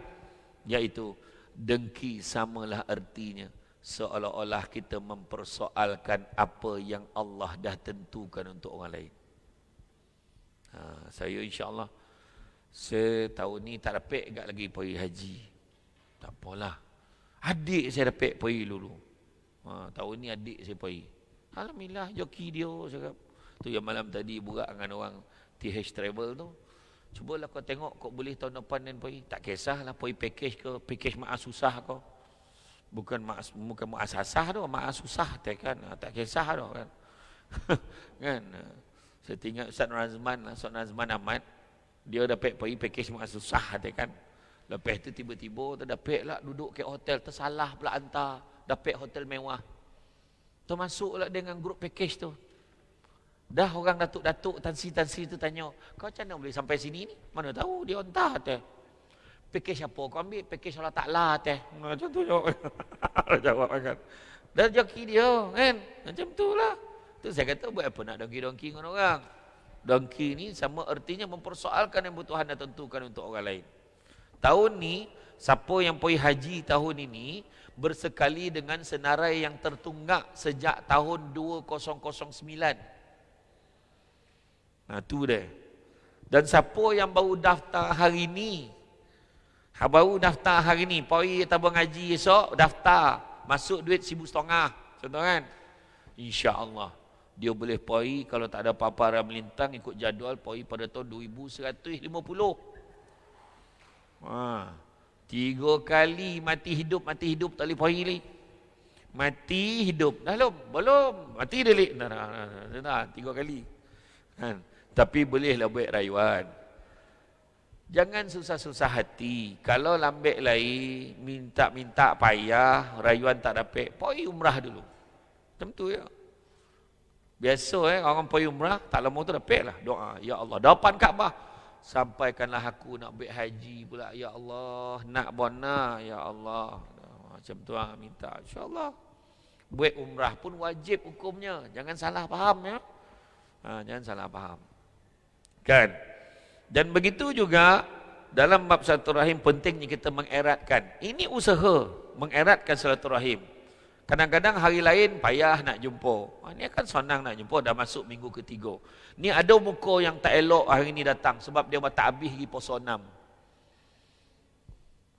Yaitu dengki samalah artinya seolah-olah kita mempersoalkan apa yang Allah dah tentukan untuk orang lain. Ha, saya insya-Allah setahun ni tak dapat gak lagi pergi haji. Tak apalah. Adik saya dapat pergi dulu. Ha, tahun ni adik saya pergi. Alhamdulillah joki dia cakap. yang malam tadi berak dengan orang TH Travel tu. cuba lah kau tengok kau boleh tahun depan dan pergi. Tak kisahlah pergi package ke, package maaf susah kau. Bukan maaf bukan maaf susah tu, maaf susah tak kan. Ah, tak kisah tu kan. kan. Saya tengok Ustaz Razman, lah, Ustaz Razman Ahmad, dia dapat pergi pakej maaf susah tak kan. Lepas tu tiba-tiba tu dapat lah duduk ke hotel tersalah pula hantar, dapat hotel mewah. tu masuk lah dengan grup pakej tu, Dah orang datuk-datuk tansi tansi Tan tu tanya, kau macam mana boleh sampai sini ni? Mana tahu dia hantar teh. Pakej siapa kau ambil? Pakej Allah Taala teh. Macam tu jawab. jawab kan. Dah joki dia kan. Macam tulah. Tu saya kata buat apa nak dongki dongki dengan orang. Dongki ni sama artinya mempersoalkan yang butuh anda tentukan untuk orang lain. Tahun ni siapa yang pergi haji tahun ini bersekali dengan senarai yang tertunggak sejak tahun 2009. Nah ha, tu dia. Dan siapa yang baru daftar hari ni? Ha, baru daftar hari ni, pagi tabung ngaji esok daftar, masuk duit sibu setengah. Contoh kan? Insya-Allah dia boleh pergi kalau tak ada apa-apa ramai lintang ikut jadual pergi pada tahun 2150. Ha. Tiga kali mati hidup mati hidup tak boleh pergi lagi. Mati hidup dah belum? Belum. Mati dia lagi. Dah dah dah. Tiga kali. Kan? Ha. Tapi bolehlah buat rayuan. Jangan susah-susah hati. Kalau lambek lagi, minta-minta payah, rayuan tak dapat, poi umrah dulu. Tentu ya. Biasa eh, orang poi umrah, tak lama tu dapat lah doa. Ya Allah, depan bah? Sampaikanlah aku nak buat haji pula. Ya Allah, nak bona, Ya Allah. Macam tu lah minta. InsyaAllah. Buat umrah pun wajib hukumnya. Jangan salah faham ya. Ha, jangan salah faham kan dan begitu juga dalam bab silaturahim pentingnya kita mengeratkan ini usaha mengeratkan silaturahim kadang-kadang hari lain payah nak jumpa ah, ni akan senang nak jumpa dah masuk minggu ketiga ni ada muka yang tak elok hari ini datang sebab dia tak habis pergi puasa enam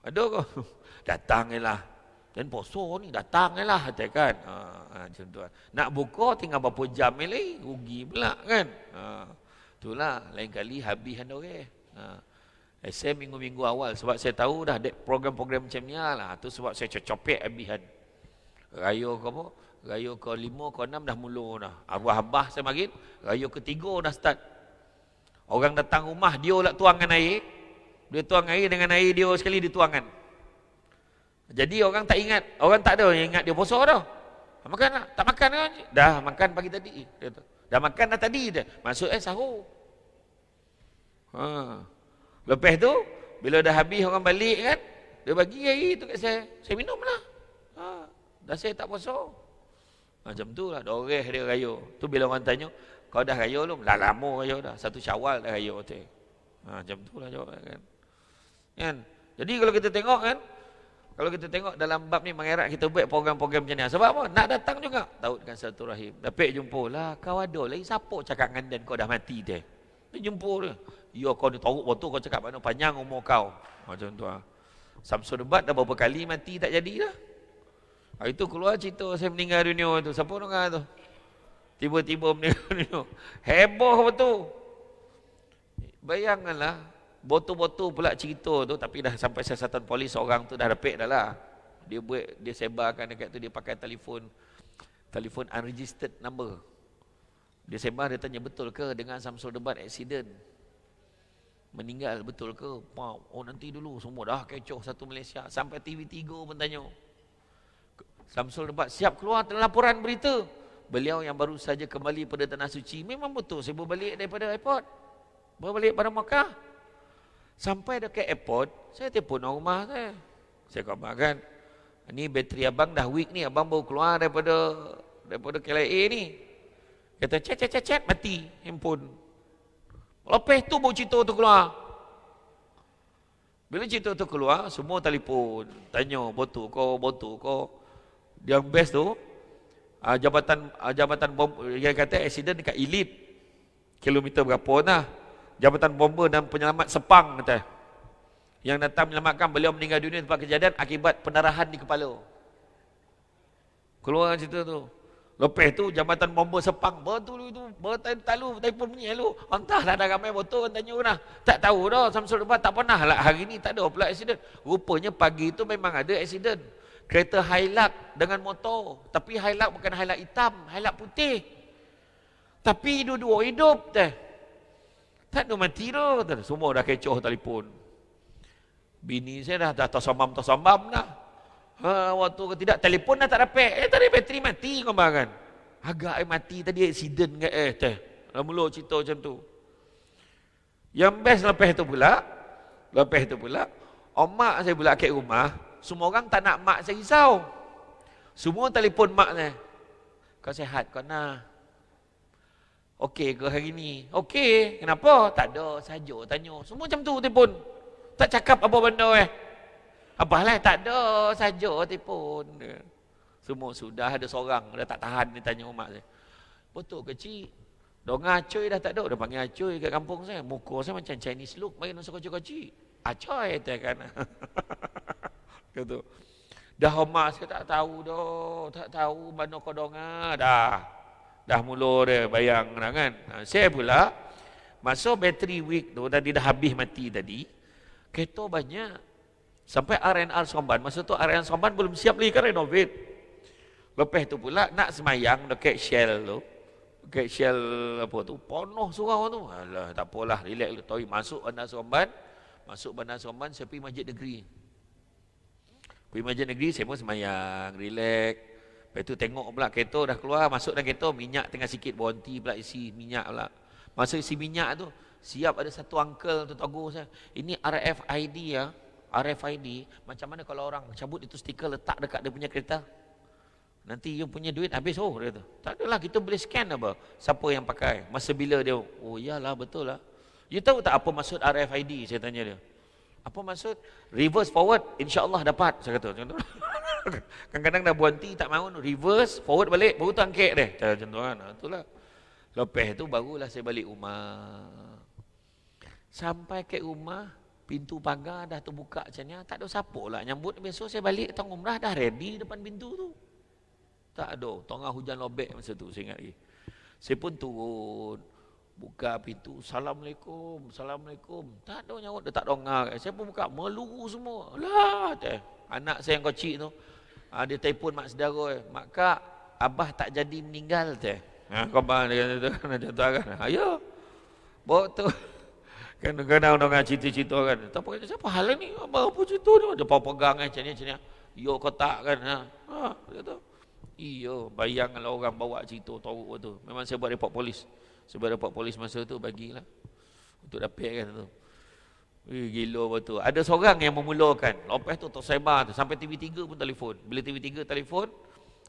ada ke? datang lah dan puasa ni datang lah kata kan ha, ha, nak buka tinggal berapa jam ni rugi pula kan ha. Itulah lain kali habis kan orang. Okay. Ha. Eh, saya minggu-minggu awal sebab saya tahu dah program-program macam ni lah. Itu ha, sebab saya copek habis kan. Raya ke apa? Raya ke lima, ke enam dah mula dah. Arwah Abah saya marit. Raya ke tiga dah start. Orang datang rumah, dia pula tuangkan air. Dia tuangkan air dengan air dia sekali dituangkan. Jadi orang tak ingat. Orang tak ada yang ingat dia posok dah. Makan lah. Tak makan kan? Dah makan pagi tadi. Dia tu. Dah makan dah tadi dah. masuk eh, sahur. Ha. Lepas tu, bila dah habis orang balik kan, dia bagi air tu kat saya. Saya minum lah. Ha. Dah saya tak puasa. Macam tu lah, doreh dia raya. Tu bila orang tanya, kau dah raya belum? Dah lama raya dah. Satu syawal dah raya. Okay. Ha, macam tu lah jawab kan. kan. Jadi kalau kita tengok kan, kalau kita tengok dalam bab ni mengerat kita buat program-program macam ni. Sebab apa? Nak datang juga. Daud dengan satu rahim. Tapi jumpa lah. Kau ada lagi. Siapa cakap dengan dan kau dah mati dia? Dia jumpa dia. Ya kau ni tahu waktu kau cakap mana panjang umur kau. Macam tu lah. Samsung debat dah berapa kali mati tak jadi lah. Hari tu keluar cerita saya meninggal dunia tu. Siapa dengar tu? Tiba-tiba meninggal dunia. Heboh betul. Bayangkanlah botol-botol pula cerita tu tapi dah sampai siasatan polis orang tu dah repek dah lah dia buat dia sebarkan dekat tu dia pakai telefon telefon unregistered number dia sebar dia tanya betul ke dengan Samsung debat accident meninggal betul ke oh nanti dulu semua dah kecoh satu Malaysia sampai TV3 pun tanya Samsul debat siap keluar laporan berita beliau yang baru saja kembali pada tanah suci memang betul sibuk balik daripada airport berbalik pada Mekah Sampai dekat airport, saya telefon orang rumah saya. Saya kata, abang kan, ni bateri abang dah weak ni, abang baru keluar daripada daripada KLIA ni. Kata, chat, chat, chat, chat, mati handphone. Lepas tu baru cerita tu keluar. Bila cerita tu keluar, semua telefon. Tanya, botol kau, botol kau. Yang best tu, ah, jabatan ah, jabatan bom, dia kata, accident dekat elite. Kilometer berapa nak? Jabatan Bomba dan Penyelamat Sepang kata. Yang datang menyelamatkan beliau meninggal dunia tempat kejadian akibat pendarahan di kepala. Keluar cerita tu. Lepas tu Jabatan Bomba Sepang betul itu bertahun talu telefon bunyi elu. Entahlah ada ramai motor, kan tanya orang. Tak tahu dah Samsul depan tak pernah lah hari ni tak ada pula accident. Rupanya pagi itu memang ada accident. Kereta Hilux dengan motor. Tapi Hilux bukan Hilux hitam, Hilux putih. Tapi dua-dua hidup teh. Tak ada mati dah. Semua dah kecoh telefon. Bini saya dah, dah tersambam-tersambam dah. Ha, waktu ke tidak, telefon dah tak dapat. Eh, tadi bateri mati kau bahkan. Agak eh, mati tadi, accident ke eh, teh. Mula cerita macam tu. Yang best lepas tu pula, lepas tu pula, omak saya pula ke rumah, semua orang tak nak mak saya risau. Semua telefon mak saya. Kau sehat, kau nak. Okey ke hari ni? Okey. Kenapa? Tak ada. Saja tanya. Semua macam tu telefon. Tak cakap apa benda eh. Abah lah tak ada. Saja telefon. Semua sudah ada seorang. Dah tak tahan dia tanya umat saya. Betul ke cik? Dong acoy dah tak ada. Dah panggil acoy kat kampung saya. Muka saya macam Chinese look. Mari nak sokong cik. Acoy tu kan. Kata. Dah hormat saya tak tahu dah. Tak tahu mana kau dong ah, dah dah mula dia bayang lah kan. Saya ha, pula masa bateri week tu tadi dah habis mati tadi, kereta banyak. Sampai R&R Somban, masa tu R&R Somban belum siap lagi kan renovate. Lepas tu pula nak semayang dekat Shell tu. Dekat Shell apa tu, penuh surau tu. Alah, tak apalah, relax tu. Tapi masuk bandar Somban, masuk bandar Somban, saya pergi masjid negeri. Pergi masjid negeri, saya pun semayang, relax itu tengok pula kereta dah keluar, masuk dalam kereta, minyak tengah sikit, berhenti pula isi minyak pula. Masa isi minyak tu, siap ada satu uncle tu togo saya. Ini RFID ya, RFID. Macam mana kalau orang cabut itu stiker letak dekat dia punya kereta? Nanti you punya duit habis, oh dia kata. Tak adalah, kita boleh scan apa? Siapa yang pakai? Masa bila dia, oh iyalah betul lah. You tahu tak apa maksud RFID? Saya tanya dia. Apa maksud? Reverse forward, insyaAllah dapat. Saya kata, contoh. Kadang-kadang dah buanti tak mahu reverse forward balik baru tangkek deh. cara tu kan. Ha, itulah. Lepas tu barulah saya balik rumah. Sampai ke rumah pintu pagar dah terbuka macamnya tak ada siapa lah nyambut besok saya balik tong umrah dah ready depan pintu tu. Tak ada tengah hujan lobek masa tu saya ingat lagi. Saya pun turun buka pintu assalamualaikum assalamualaikum tak ada nyawa dah tak dengar saya pun buka meluru semua lah teh anak saya yang kecil tu uh, dia telefon mak saudara eh, mak kak abah tak jadi meninggal teh ha ah, kau bang dia kata tu lah kan dia ah, ya. kan ayo bot tu kan kena orang nak kan, cerita-cerita kan tapi kata siapa hal ni abah apa cerita eh, ni ada pau pegang kan sini sini yo kotak kan ha ha tu iyo bayangkan orang bawa cerita tau tu memang saya buat report polis saya report polis masa tu bagilah untuk dapatkan tu Eh, gila betul. Ada seorang yang memulakan. Lepas tu tak sebar tu. Sampai TV3 pun telefon. Bila TV3 telefon,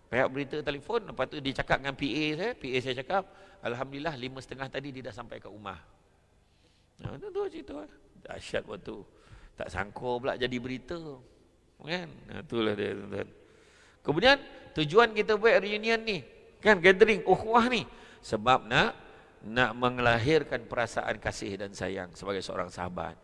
pihak berita telefon. Lepas tu dia cakap dengan PA saya. PA saya cakap, Alhamdulillah lima setengah tadi dia dah sampai ke rumah. Nah, ha, tu tu cerita. Eh. Dahsyat betul. Tak sangka pula jadi berita. Kan? Nah, ha, itulah dia. Tuan-tuan. Kemudian tujuan kita buat reunion ni. Kan gathering, ukhwah oh, ni. Sebab nak nak mengelahirkan perasaan kasih dan sayang sebagai seorang sahabat.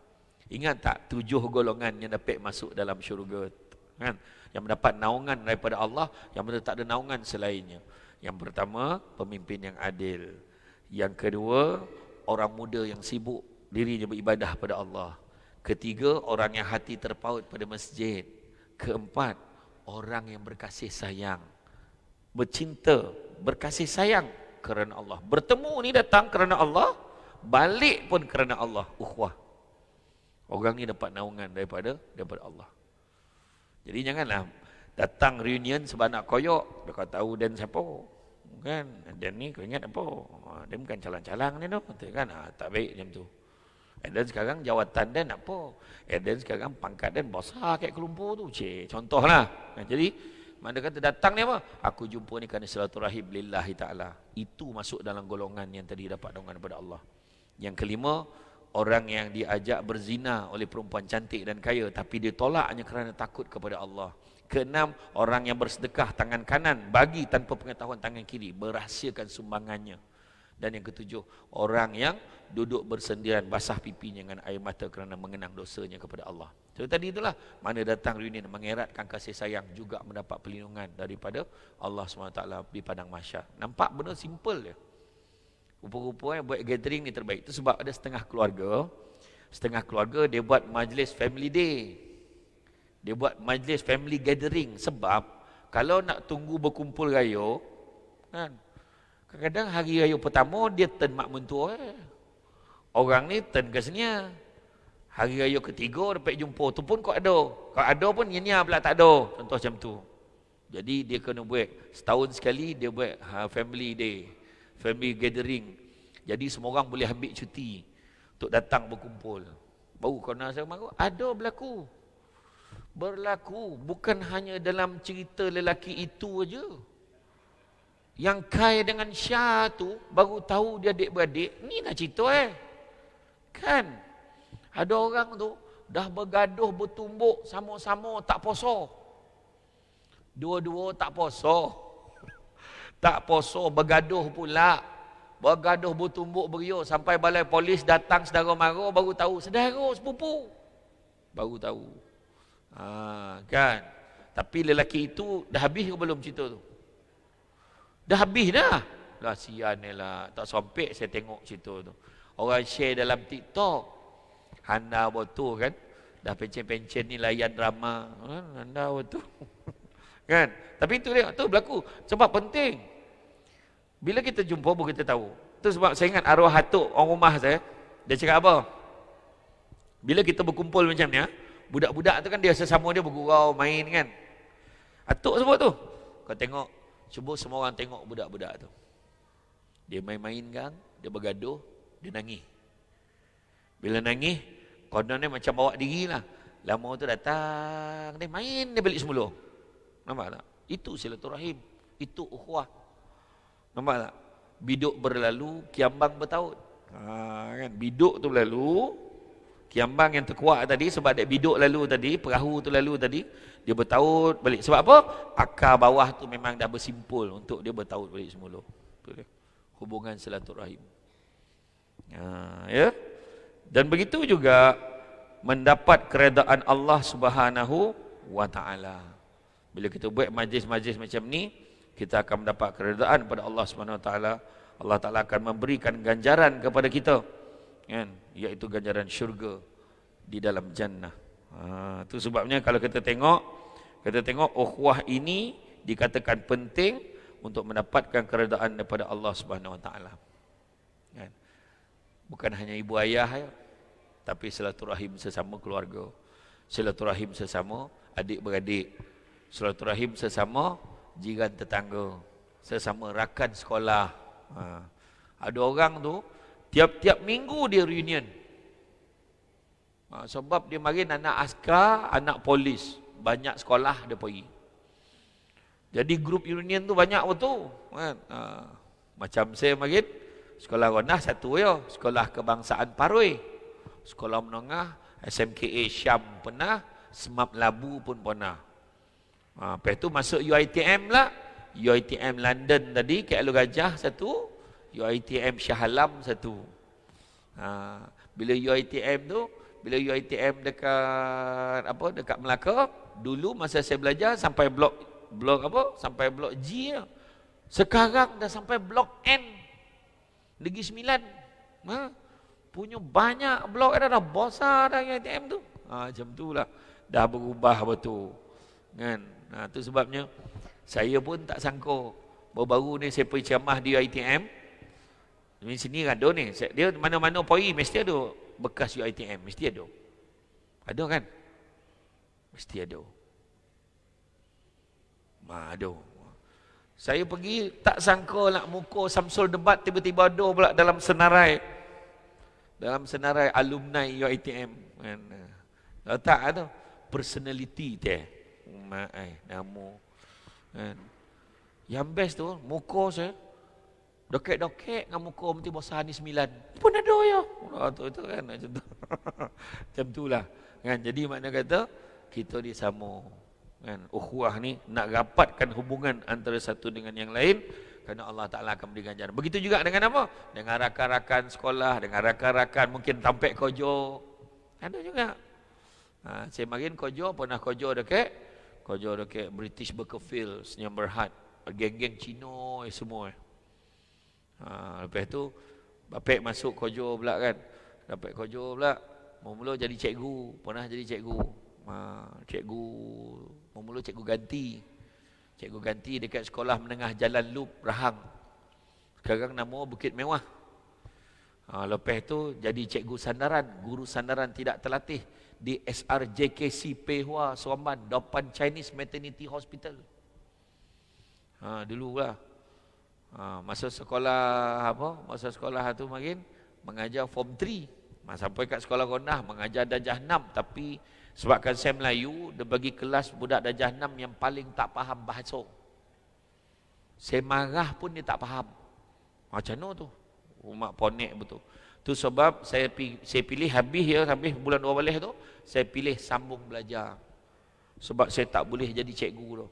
Ingat tak tujuh golongan yang dapat masuk dalam syurga kan? Yang mendapat naungan daripada Allah Yang benda tak ada naungan selainnya Yang pertama pemimpin yang adil Yang kedua orang muda yang sibuk dirinya beribadah pada Allah Ketiga orang yang hati terpaut pada masjid Keempat orang yang berkasih sayang Bercinta berkasih sayang kerana Allah Bertemu ni datang kerana Allah Balik pun kerana Allah Ukhwah Orang ni dapat naungan daripada daripada Allah. Jadi janganlah datang reunion sebab nak koyok, dia tahu dan siapa. Kan? Dan ni kau ingat apa? Ha, dia bukan calang-calang ni tu. kan? Ha, tak baik macam tu. Dan sekarang jawatan dan apa? Dan sekarang pangkat dan bosah kayak kelumpur tu. Cik, contohlah. Ha, jadi, mana kata datang ni apa? Aku jumpa ni kerana silaturahim lillahi ta'ala. Itu masuk dalam golongan yang tadi dapat dongan daripada Allah. Yang kelima, orang yang diajak berzina oleh perempuan cantik dan kaya tapi dia tolak hanya kerana takut kepada Allah keenam orang yang bersedekah tangan kanan bagi tanpa pengetahuan tangan kiri berhasilkan sumbangannya dan yang ketujuh orang yang duduk bersendirian basah pipinya dengan air mata kerana mengenang dosanya kepada Allah jadi tadi itulah mana datang reunion mengeratkan kasih sayang juga mendapat perlindungan daripada Allah SWT di padang masyar. Nampak benda simple je. Ya? Rupa-rupa yang eh, buat gathering ni terbaik. Itu sebab ada setengah keluarga, setengah keluarga dia buat majlis family day. Dia buat majlis family gathering sebab kalau nak tunggu berkumpul raya, kan? Kadang-kadang hari raya pertama dia turn mak mentua. Eh. Orang ni turn ke sini. Hari raya ketiga dapat jumpa tu pun kau ada. Kau ada pun ni ni lah pula tak ada. Contoh macam tu. Jadi dia kena buat setahun sekali dia buat ha, family day family gathering. Jadi semua orang boleh ambil cuti untuk datang berkumpul. Baru kau nak saya marah, ada berlaku. Berlaku bukan hanya dalam cerita lelaki itu aja. Yang kaya dengan Syah tu baru tahu dia adik-beradik. Ni nak cerita eh. Kan? Ada orang tu dah bergaduh bertumbuk sama-sama tak poso. Dua-dua tak posoh tak poso bergaduh pula bergaduh bertumbuk beriuk sampai balai polis datang sedara mara baru tahu sedara sepupu baru tahu ha, kan tapi lelaki itu dah habis ke belum cerita tu dah habis dah lah sian lah tak sampai saya tengok cerita tu orang share dalam tiktok Handa betul kan dah pencen-pencen ni layan drama Handa ha, betul kan tapi itu dia tu berlaku sebab penting bila kita jumpa baru kita tahu. Itu sebab saya ingat arwah hatuk orang rumah saya, dia cakap apa? Bila kita berkumpul macam ni, ah, budak-budak tu kan dia sesama dia bergurau, main kan. Atuk semua tu. Kau tengok, cuba semua orang tengok budak-budak tu. Dia main-main kan, dia bergaduh, dia nangis. Bila nangis, konon dia macam bawa diri lah. Lama tu datang, dia main, dia balik semula. Nampak tak? Itu silaturahim. Itu ukhwah. Nampak tak? Biduk berlalu, kiambang bertahun. Ha, kan? Biduk tu berlalu, kiambang yang terkuat tadi sebab dia biduk lalu tadi, perahu tu lalu tadi, dia bertahun balik. Sebab apa? Akar bawah tu memang dah bersimpul untuk dia bertahun balik semula. Betul Hubungan silaturahim. Ha, ya. Dan begitu juga mendapat keredaan Allah Subhanahu wa taala. Bila kita buat majlis-majlis macam ni, kita akan mendapat keredaan pada Allah Subhanahu taala. Allah taala akan memberikan ganjaran kepada kita. Kan? Iaitu ganjaran syurga di dalam jannah. Ha, itu sebabnya kalau kita tengok, kita tengok ukhuwah ini dikatakan penting untuk mendapatkan keredaan daripada Allah Subhanahu Wa Taala. Kan? Bukan hanya ibu ayah ya, tapi silaturahim sesama keluarga, silaturahim sesama adik beradik, silaturahim sesama jiran tetangga, sesama rakan sekolah. Ha. Ada orang tu tiap-tiap minggu dia reunion. Ha, sebab dia mari anak askar, anak polis, banyak sekolah dia pergi. Jadi grup reunion tu banyak waktu Kan? Ha. Macam saya mari sekolah rendah satu ya, sekolah kebangsaan Parui. Sekolah menengah SMKA Syam pernah, Semap Labu pun pernah. Ha, lepas tu masuk UITM lah. UITM London tadi, KL Gajah satu. UITM Shah Alam satu. Ha, bila UITM tu, bila UITM dekat apa dekat Melaka, dulu masa saya belajar sampai blok blok apa? Sampai blok G ya. Sekarang dah sampai blok N. Negeri Sembilan. Ha? Punya banyak blok dah dah bosar dah UITM tu. Ha, macam tu lah. Dah berubah betul. Kan? Nah ha, itu sebabnya saya pun tak sangka baru-baru ni saya pergi ceramah di UiTM. Di sini ada ni. Dia mana-mana poi mesti ada bekas UiTM mesti ada. Ada kan? Mesti ada. Ma ada. Saya pergi tak sangka nak muka Samsul debat tiba-tiba ada pula dalam senarai dalam senarai alumni UiTM kan. Ha. Tak ada personality dia mak eh namo kan yang best tu muka saya dokek-dokek dengan muka mesti bahasa ni sembilan pun ada ya oh, tu tu kan macam tu macam itulah kan jadi makna kata kita ni sama kan ukhuwah ni nak rapatkan hubungan antara satu dengan yang lain kerana Allah Taala akan beri ganjaran. Begitu juga dengan apa? Dengan rakan-rakan sekolah, dengan rakan-rakan mungkin tampak kojo. Ada juga. Ha, saya kojo, pernah kojo dekat kau jauh dah kayak British Bakerfield senyam berhad Geng-geng Cina, eh, semua eh. ha, Lepas tu Bapak masuk kojo pula kan Dapat kojo pula Mula-mula jadi cikgu Pernah jadi cikgu ha, Cikgu Mula-mula cikgu ganti Cikgu ganti dekat sekolah menengah Jalan Loop Rahang Sekarang nama Bukit Mewah ha, Lepas tu jadi cikgu sandaran Guru sandaran tidak terlatih di SRJKC Pehua Seremban depan Chinese Maternity Hospital. Ha dulu lah. Ha, masa sekolah apa? Masa sekolah tu makin mengajar form 3. Masa ha, sampai kat sekolah rendah mengajar darjah 6 tapi sebabkan saya Melayu dia bagi kelas budak darjah 6 yang paling tak faham bahasa. Saya marah pun dia tak faham. Macam mana tu? Rumah ponik betul. Tu sebab saya saya pilih habis ya habis bulan dua balik tu saya pilih sambung belajar. Sebab saya tak boleh jadi cikgu tu.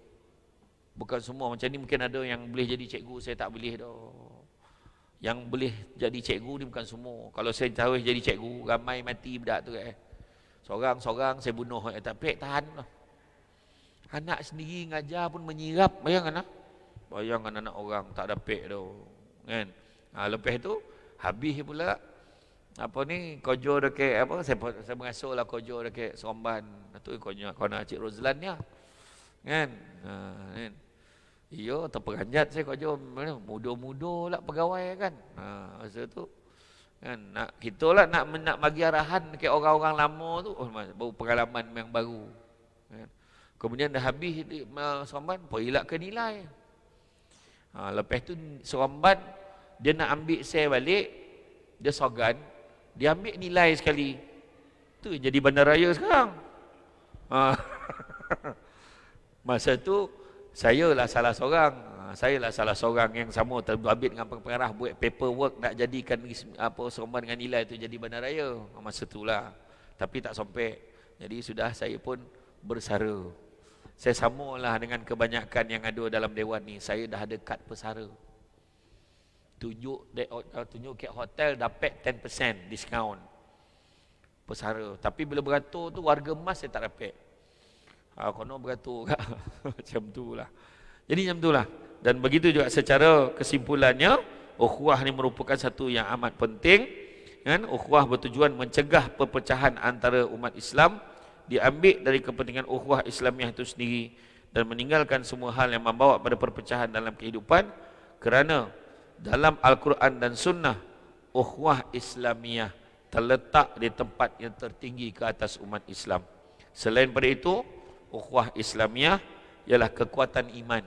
Bukan semua macam ni mungkin ada yang boleh jadi cikgu saya tak boleh tu. Yang boleh jadi cikgu ni bukan semua. Kalau saya tahu jadi cikgu ramai mati budak tu eh. Seorang-seorang saya bunuh eh. tapi tahan lah. Anak sendiri ngajar pun menyirap bayangkan anak ah. Bayangkan anak orang tak ada pek tu. Kan? Ha, lepas tu habis pula apa ni kojo dekat apa saya saya mengasuhlah kojo dekat Seremban tu kojo kona Cik Rozlan dia, lah. kan ha kan iyo terperanjat saya kojo muda-muda lah pegawai kan ha masa tu kan nak kita lah nak nak bagi arahan ke orang-orang lama tu oh, baru pengalaman yang baru kan kemudian dah habis di Seremban pun ke nilai ha lepas tu Seremban dia nak ambil saya balik dia sogan dia ambil nilai sekali tu jadi bandar raya sekarang ha. masa tu saya lah salah seorang ha, saya lah salah seorang yang sama terbabit dengan pengarah buat paperwork nak jadikan apa serumah dengan nilai tu jadi bandar raya ha, masa tu lah tapi tak sampai jadi sudah saya pun bersara saya samalah dengan kebanyakan yang ada dalam dewan ni saya dah ada kad pesara tunjuk uh, tunjuk ke hotel dapat 10% diskaun pesara tapi bila beratur tu warga emas saya tak dapat ha, uh, kono beratur kak. macam tu lah jadi macam tu lah dan begitu juga secara kesimpulannya ukhuwah ni merupakan satu yang amat penting kan ukhuwah bertujuan mencegah perpecahan antara umat Islam diambil dari kepentingan ukhuwah Islamiah itu sendiri dan meninggalkan semua hal yang membawa pada perpecahan dalam kehidupan kerana dalam Al-Quran dan Sunnah Ukhwah Islamiah terletak di tempat yang tertinggi ke atas umat Islam Selain daripada itu Ukhwah Islamiah ialah kekuatan iman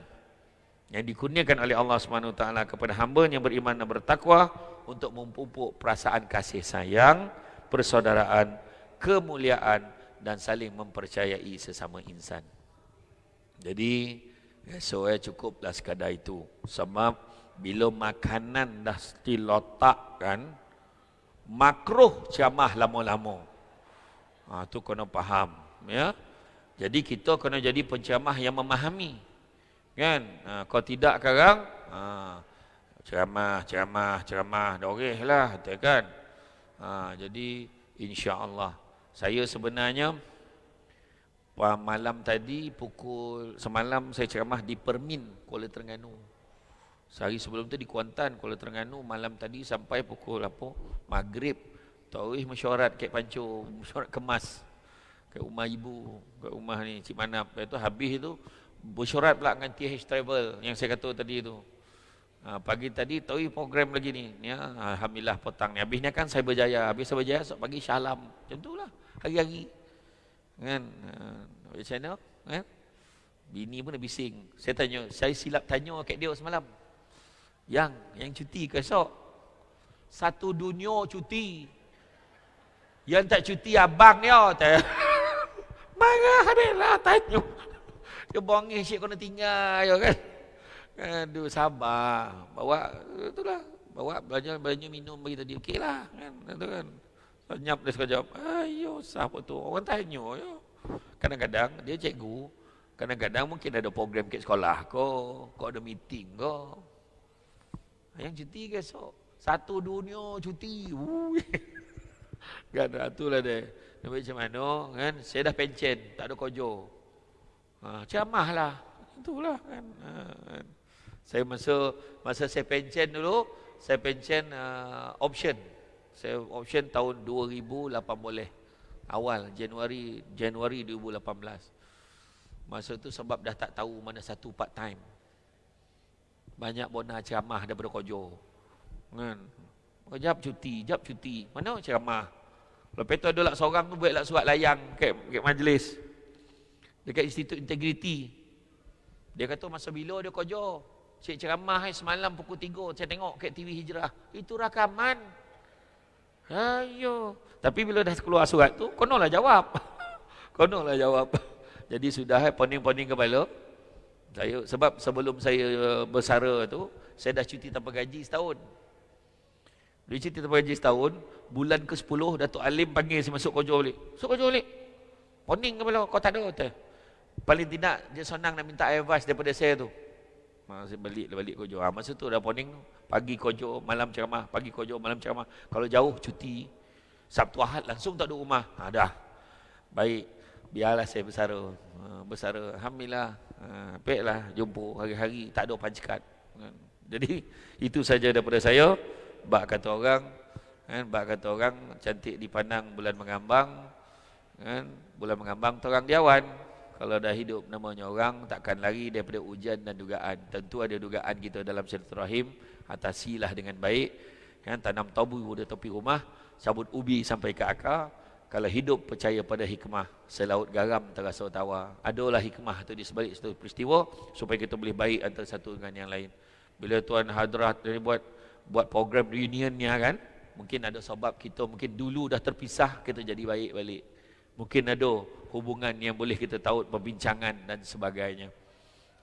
yang dikurniakan oleh Allah SWT kepada hamba yang beriman dan bertakwa untuk mempupuk perasaan kasih sayang, persaudaraan, kemuliaan dan saling mempercayai sesama insan. Jadi, so, eh, cukuplah sekadar itu. Sebab bila makanan dah stilotak kan makruh ciamah lama-lama ha, tu kena faham ya jadi kita kena jadi penciamah yang memahami kan ha, kalau tidak sekarang ha, ceramah ceramah ceramah dorih lah kan ha, jadi Allah saya sebenarnya malam tadi pukul semalam saya ceramah di Permin Kuala Terengganu Sehari sebelum tu di Kuantan, Kuala Terengganu malam tadi sampai pukul apa? Maghrib. Tauih eh mesyuarat kek panco, mesyuarat kemas. Kek rumah ibu, kek rumah ni Cik mana apa tu habis tu mesyuarat pula dengan TH Travel yang saya kata tadi tu. Ha, pagi tadi tahu eh program lagi ni. Ya, alhamdulillah petang ni. Habisnya kan saya berjaya. Habis saya berjaya, sok pagi syalam. Macam tu lah. Hari-hari. Kan? Ha, macam mana? Kan? Bini pun dah bising. Saya tanya, saya silap tanya kat dia semalam. Yang yang cuti ke esok. Satu dunia cuti. Yang tak cuti abang ni ya. Marah adalah tanya. Dia bongeh cik kena tinggal ya kan. Aduh sabar. Bawa itulah. Bawa belanja belanja minum bagi tadi okeylah kan. Itu kan. Senyap dia sekejap. Ayo sah apa tu. Orang tanya ya. Kadang-kadang dia cikgu. Kadang-kadang mungkin ada program ke sekolah kau. Kau ada meeting kau. Yang cuti ke esok? Satu dunia cuti. kan, itulah dia. Dia macam mana, kan? Saya dah pencen, tak ada kojo. Ha, ceramah lah. Itulah, kan? Ha, kan. Saya masa, masa saya pencen dulu, saya pencen uh, option. Saya option tahun 2008 boleh. Awal, Januari Januari 2018. Masa tu sebab dah tak tahu mana satu part time banyak bona ceramah daripada kojo. Kan? Kejap oh, cuti, jap cuti. Mana ceramah? Lepas tu ada lah seorang tu buat lah surat layang ke, ke majlis. Dekat Institut Integriti. Dia kata masa bila dia kojo. Cik ceramah eh, semalam pukul 3 saya tengok kat TV Hijrah. Itu rakaman. Ayo. Tapi bila dah keluar surat tu, konolah jawab. konolah jawab. Jadi sudah eh, poning-poning kepala saya sebab sebelum saya bersara tu saya dah cuti tanpa gaji setahun dia cuti tanpa gaji setahun bulan ke 10 Datuk Alim panggil saya masuk kojo balik masuk kojo balik morning kepala kau tak ada kata paling tidak dia senang nak minta advice daripada saya tu masa balik balik kojo ha, ah, masa tu dah morning pagi kojo malam ceramah pagi kojo malam ceramah kalau jauh cuti Sabtu Ahad langsung tak ada rumah ha, dah baik biarlah saya bersara uh, bersara alhamdulillah uh, eh, baiklah jumpa hari-hari tak ada pancikat kan. Eh, jadi itu saja daripada saya bab kata orang kan bab kata orang cantik dipandang bulan mengambang kan bulan mengambang terang diawan. kalau dah hidup namanya orang takkan lari daripada hujan dan dugaan tentu ada dugaan kita dalam silaturahim atasilah dengan baik kan tanam tabu pada tepi rumah cabut ubi sampai ke akar kalau hidup percaya pada hikmah selaut garam terasa tawa adalah hikmah itu di sebalik satu peristiwa supaya kita boleh baik antara satu dengan yang lain bila tuan Hadrah ni buat buat program reunion ni kan mungkin ada sebab kita mungkin dulu dah terpisah kita jadi baik balik mungkin ada hubungan yang boleh kita tahu perbincangan dan sebagainya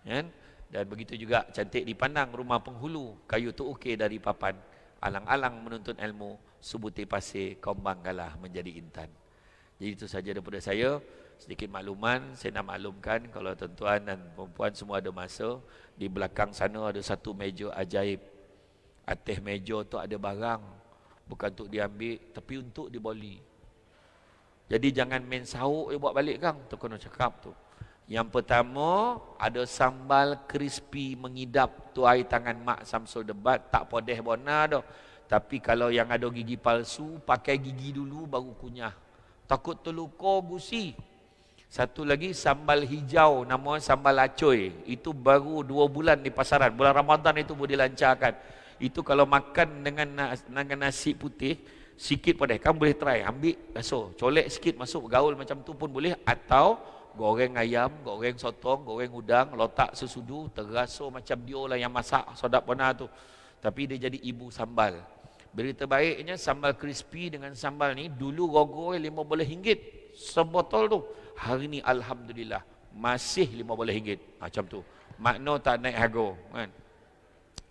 kan dan begitu juga cantik dipandang rumah penghulu kayu tu okey dari papan alang-alang menuntut ilmu sebutir pasir kembang kalah menjadi intan. Jadi itu saja daripada saya. Sedikit makluman, saya nak maklumkan kalau tuan-tuan dan perempuan semua ada masa, di belakang sana ada satu meja ajaib. Atas meja tu ada barang. Bukan untuk diambil, tapi untuk diboli. Jadi jangan main sauk je buat balik kang. Tu kena cakap tu. Yang pertama, ada sambal crispy mengidap tuai tangan Mak Samsul Debat. Tak podeh bona dah. Tapi kalau yang ada gigi palsu, pakai gigi dulu baru kunyah. Takut terlukur gusi. Satu lagi sambal hijau, nama sambal acoy. Itu baru dua bulan di pasaran. Bulan Ramadan itu boleh dilancarkan. Itu kalau makan dengan, dengan nasi putih, sikit pun Kamu boleh try. Ambil, rasa. Colek sikit masuk, gaul macam tu pun boleh. Atau goreng ayam, goreng sotong, goreng udang, letak sesudu, terasa macam dia lah yang masak Sodak pernah tu. Tapi dia jadi ibu sambal. Berita baiknya sambal crispy dengan sambal ni dulu rogoi 15 ringgit sebotol tu. Hari ni alhamdulillah masih 15 ringgit. Macam tu. Makna tak naik harga kan.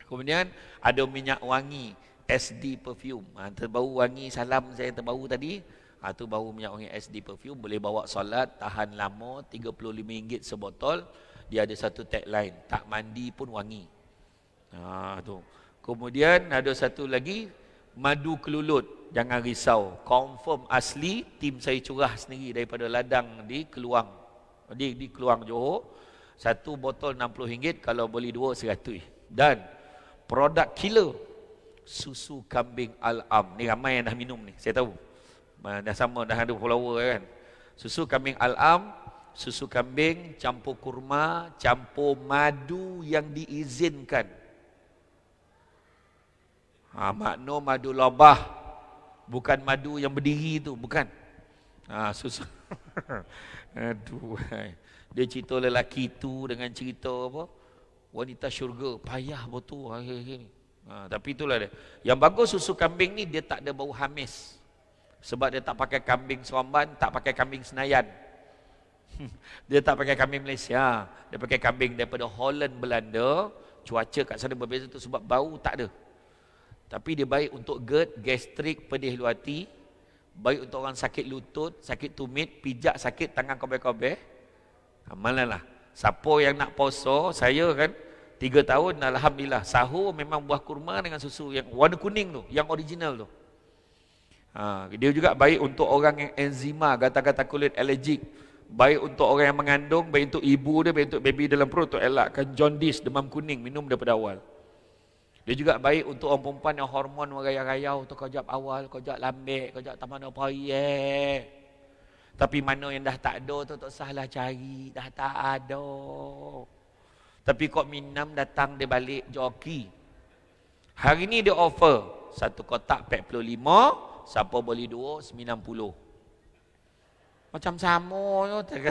Kemudian ada minyak wangi SD perfume. Ha, terbau wangi salam saya terbau tadi. Ha, tu bau minyak wangi SD perfume boleh bawa solat tahan lama 35 ringgit sebotol. Dia ada satu tagline tak mandi pun wangi. Ha, tu. Kemudian ada satu lagi madu kelulut jangan risau confirm asli tim saya curah sendiri daripada ladang di Keluang di di Keluang Johor satu botol RM60 kalau beli dua RM100 dan produk killer susu kambing al-am ni ramai yang dah minum ni saya tahu dah sama dah ada follower kan susu kambing al-am susu kambing campur kurma campur madu yang diizinkan Ha, maknum madu lobah bukan madu yang berdiri itu bukan. Ha, ah, susu. Aduh. Dia cerita lelaki itu dengan cerita apa? Wanita syurga, payah betul akhir-akhir ni. Ha, tapi itulah dia. Yang bagus susu kambing ni dia tak ada bau hamis. Sebab dia tak pakai kambing seramban, tak pakai kambing senayan. dia tak pakai kambing Malaysia. Dia pakai kambing daripada Holland, Belanda. Cuaca kat sana berbeza tu sebab bau tak ada. Tapi dia baik untuk GERD, gastrik, pedih luar hati. Baik untuk orang sakit lutut, sakit tumit, pijak, sakit tangan kobe-kobe. Ha, mana lah? Siapa yang nak poso, saya kan tiga tahun, Alhamdulillah. Sahur memang buah kurma dengan susu yang warna kuning tu, yang original tu. Ha, dia juga baik untuk orang yang enzima, gata-gata kulit, allergic. Baik untuk orang yang mengandung, baik untuk ibu dia, baik untuk baby dalam perut, untuk elakkan jaundice, demam kuning, minum daripada awal. Dia juga baik untuk orang perempuan yang hormon merayau-rayau untuk kejap awal, kejap lambat, kejap tak mana apa. Yeah. Tapi mana yang dah tak ada tu tak salah cari, dah tak ada. Tapi kok minam datang dia balik joki. Hari ni dia offer satu kotak 45, siapa boleh dua 90. Macam sama tu.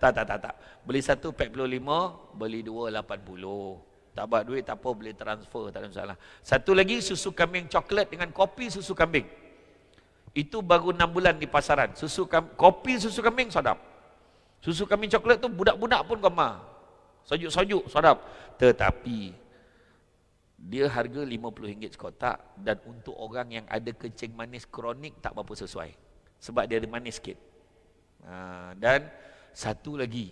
Tak tak tak tak. Beli satu 45, beli dua 80. Tak bawa duit tak apa boleh transfer tak ada masalah. Satu lagi susu kambing coklat dengan kopi susu kambing. Itu baru 6 bulan di pasaran. Susu kopi susu kambing sedap. Susu kambing coklat tu budak-budak pun gemar. Sajuk-sajuk sedap. Tetapi dia harga RM50 sekotak dan untuk orang yang ada kencing manis kronik tak berapa sesuai. Sebab dia ada manis sikit. Ha, dan satu lagi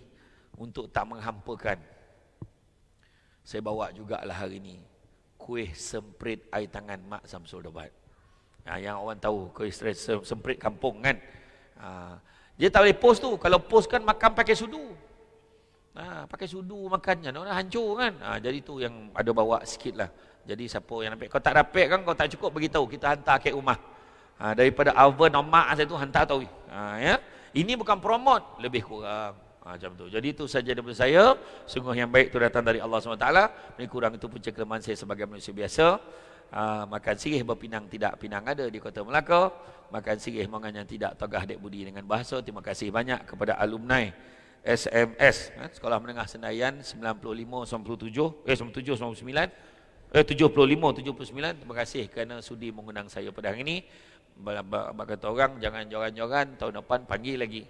untuk tak menghampakan saya bawa juga lah hari ini kuih semprit air tangan Mak Samsul Dabat. Ha, yang orang tahu kuih semprit kampung kan. Ha, dia tak boleh post tu. Kalau post kan makan pakai sudu. Ha, pakai sudu makannya. Dia orang hancur kan. Ha, jadi tu yang ada bawa sikit lah. Jadi siapa yang dapat. Kalau tak dapat kan kau tak cukup beritahu. Kita hantar ke rumah. Ha, daripada oven mak saya tu hantar tahu. Ha, ya? Ini bukan promote. Lebih kurang. Ha, macam tu. Jadi itu saja daripada saya. Sungguh yang baik itu datang dari Allah SWT. Ini kurang itu punca kelemahan saya sebagai manusia biasa. Ha, makan sirih berpinang tidak pinang ada di kota Melaka. Makan sirih mangan yang tidak togah dek budi dengan bahasa. Terima kasih banyak kepada alumni SMS. Ha, Sekolah Menengah Senayan 95-97. Eh 97-99. Eh, 75, 79. Terima kasih kerana sudi mengundang saya pada hari ini. Bapak kata orang, jangan joran-joran. Tahun depan panggil lagi.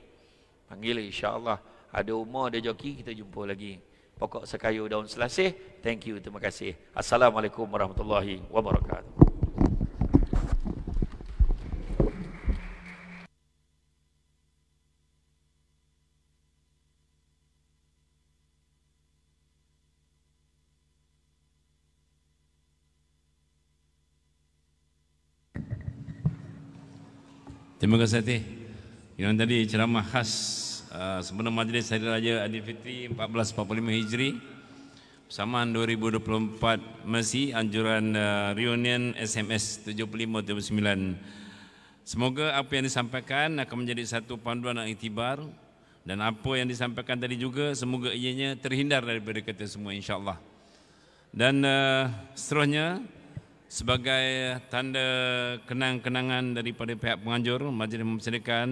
Panggil lagi, insyaAllah ada umur ada joki kita jumpa lagi pokok sekayu daun selasih thank you terima kasih assalamualaikum warahmatullahi wabarakatuh Terima kasih. Yang tadi ceramah khas Ah, sebelum majlis Hari Raya Aidilfitri 1445 Hijri Samaan 2024 Masih anjuran ah, reunion SMS 7579 Semoga apa yang disampaikan akan menjadi satu panduan yang itibar Dan apa yang disampaikan tadi juga semoga ianya terhindar daripada kita semua insyaAllah Dan uh, seterusnya sebagai tanda kenang-kenangan daripada pihak penganjur Majlis mempersediakan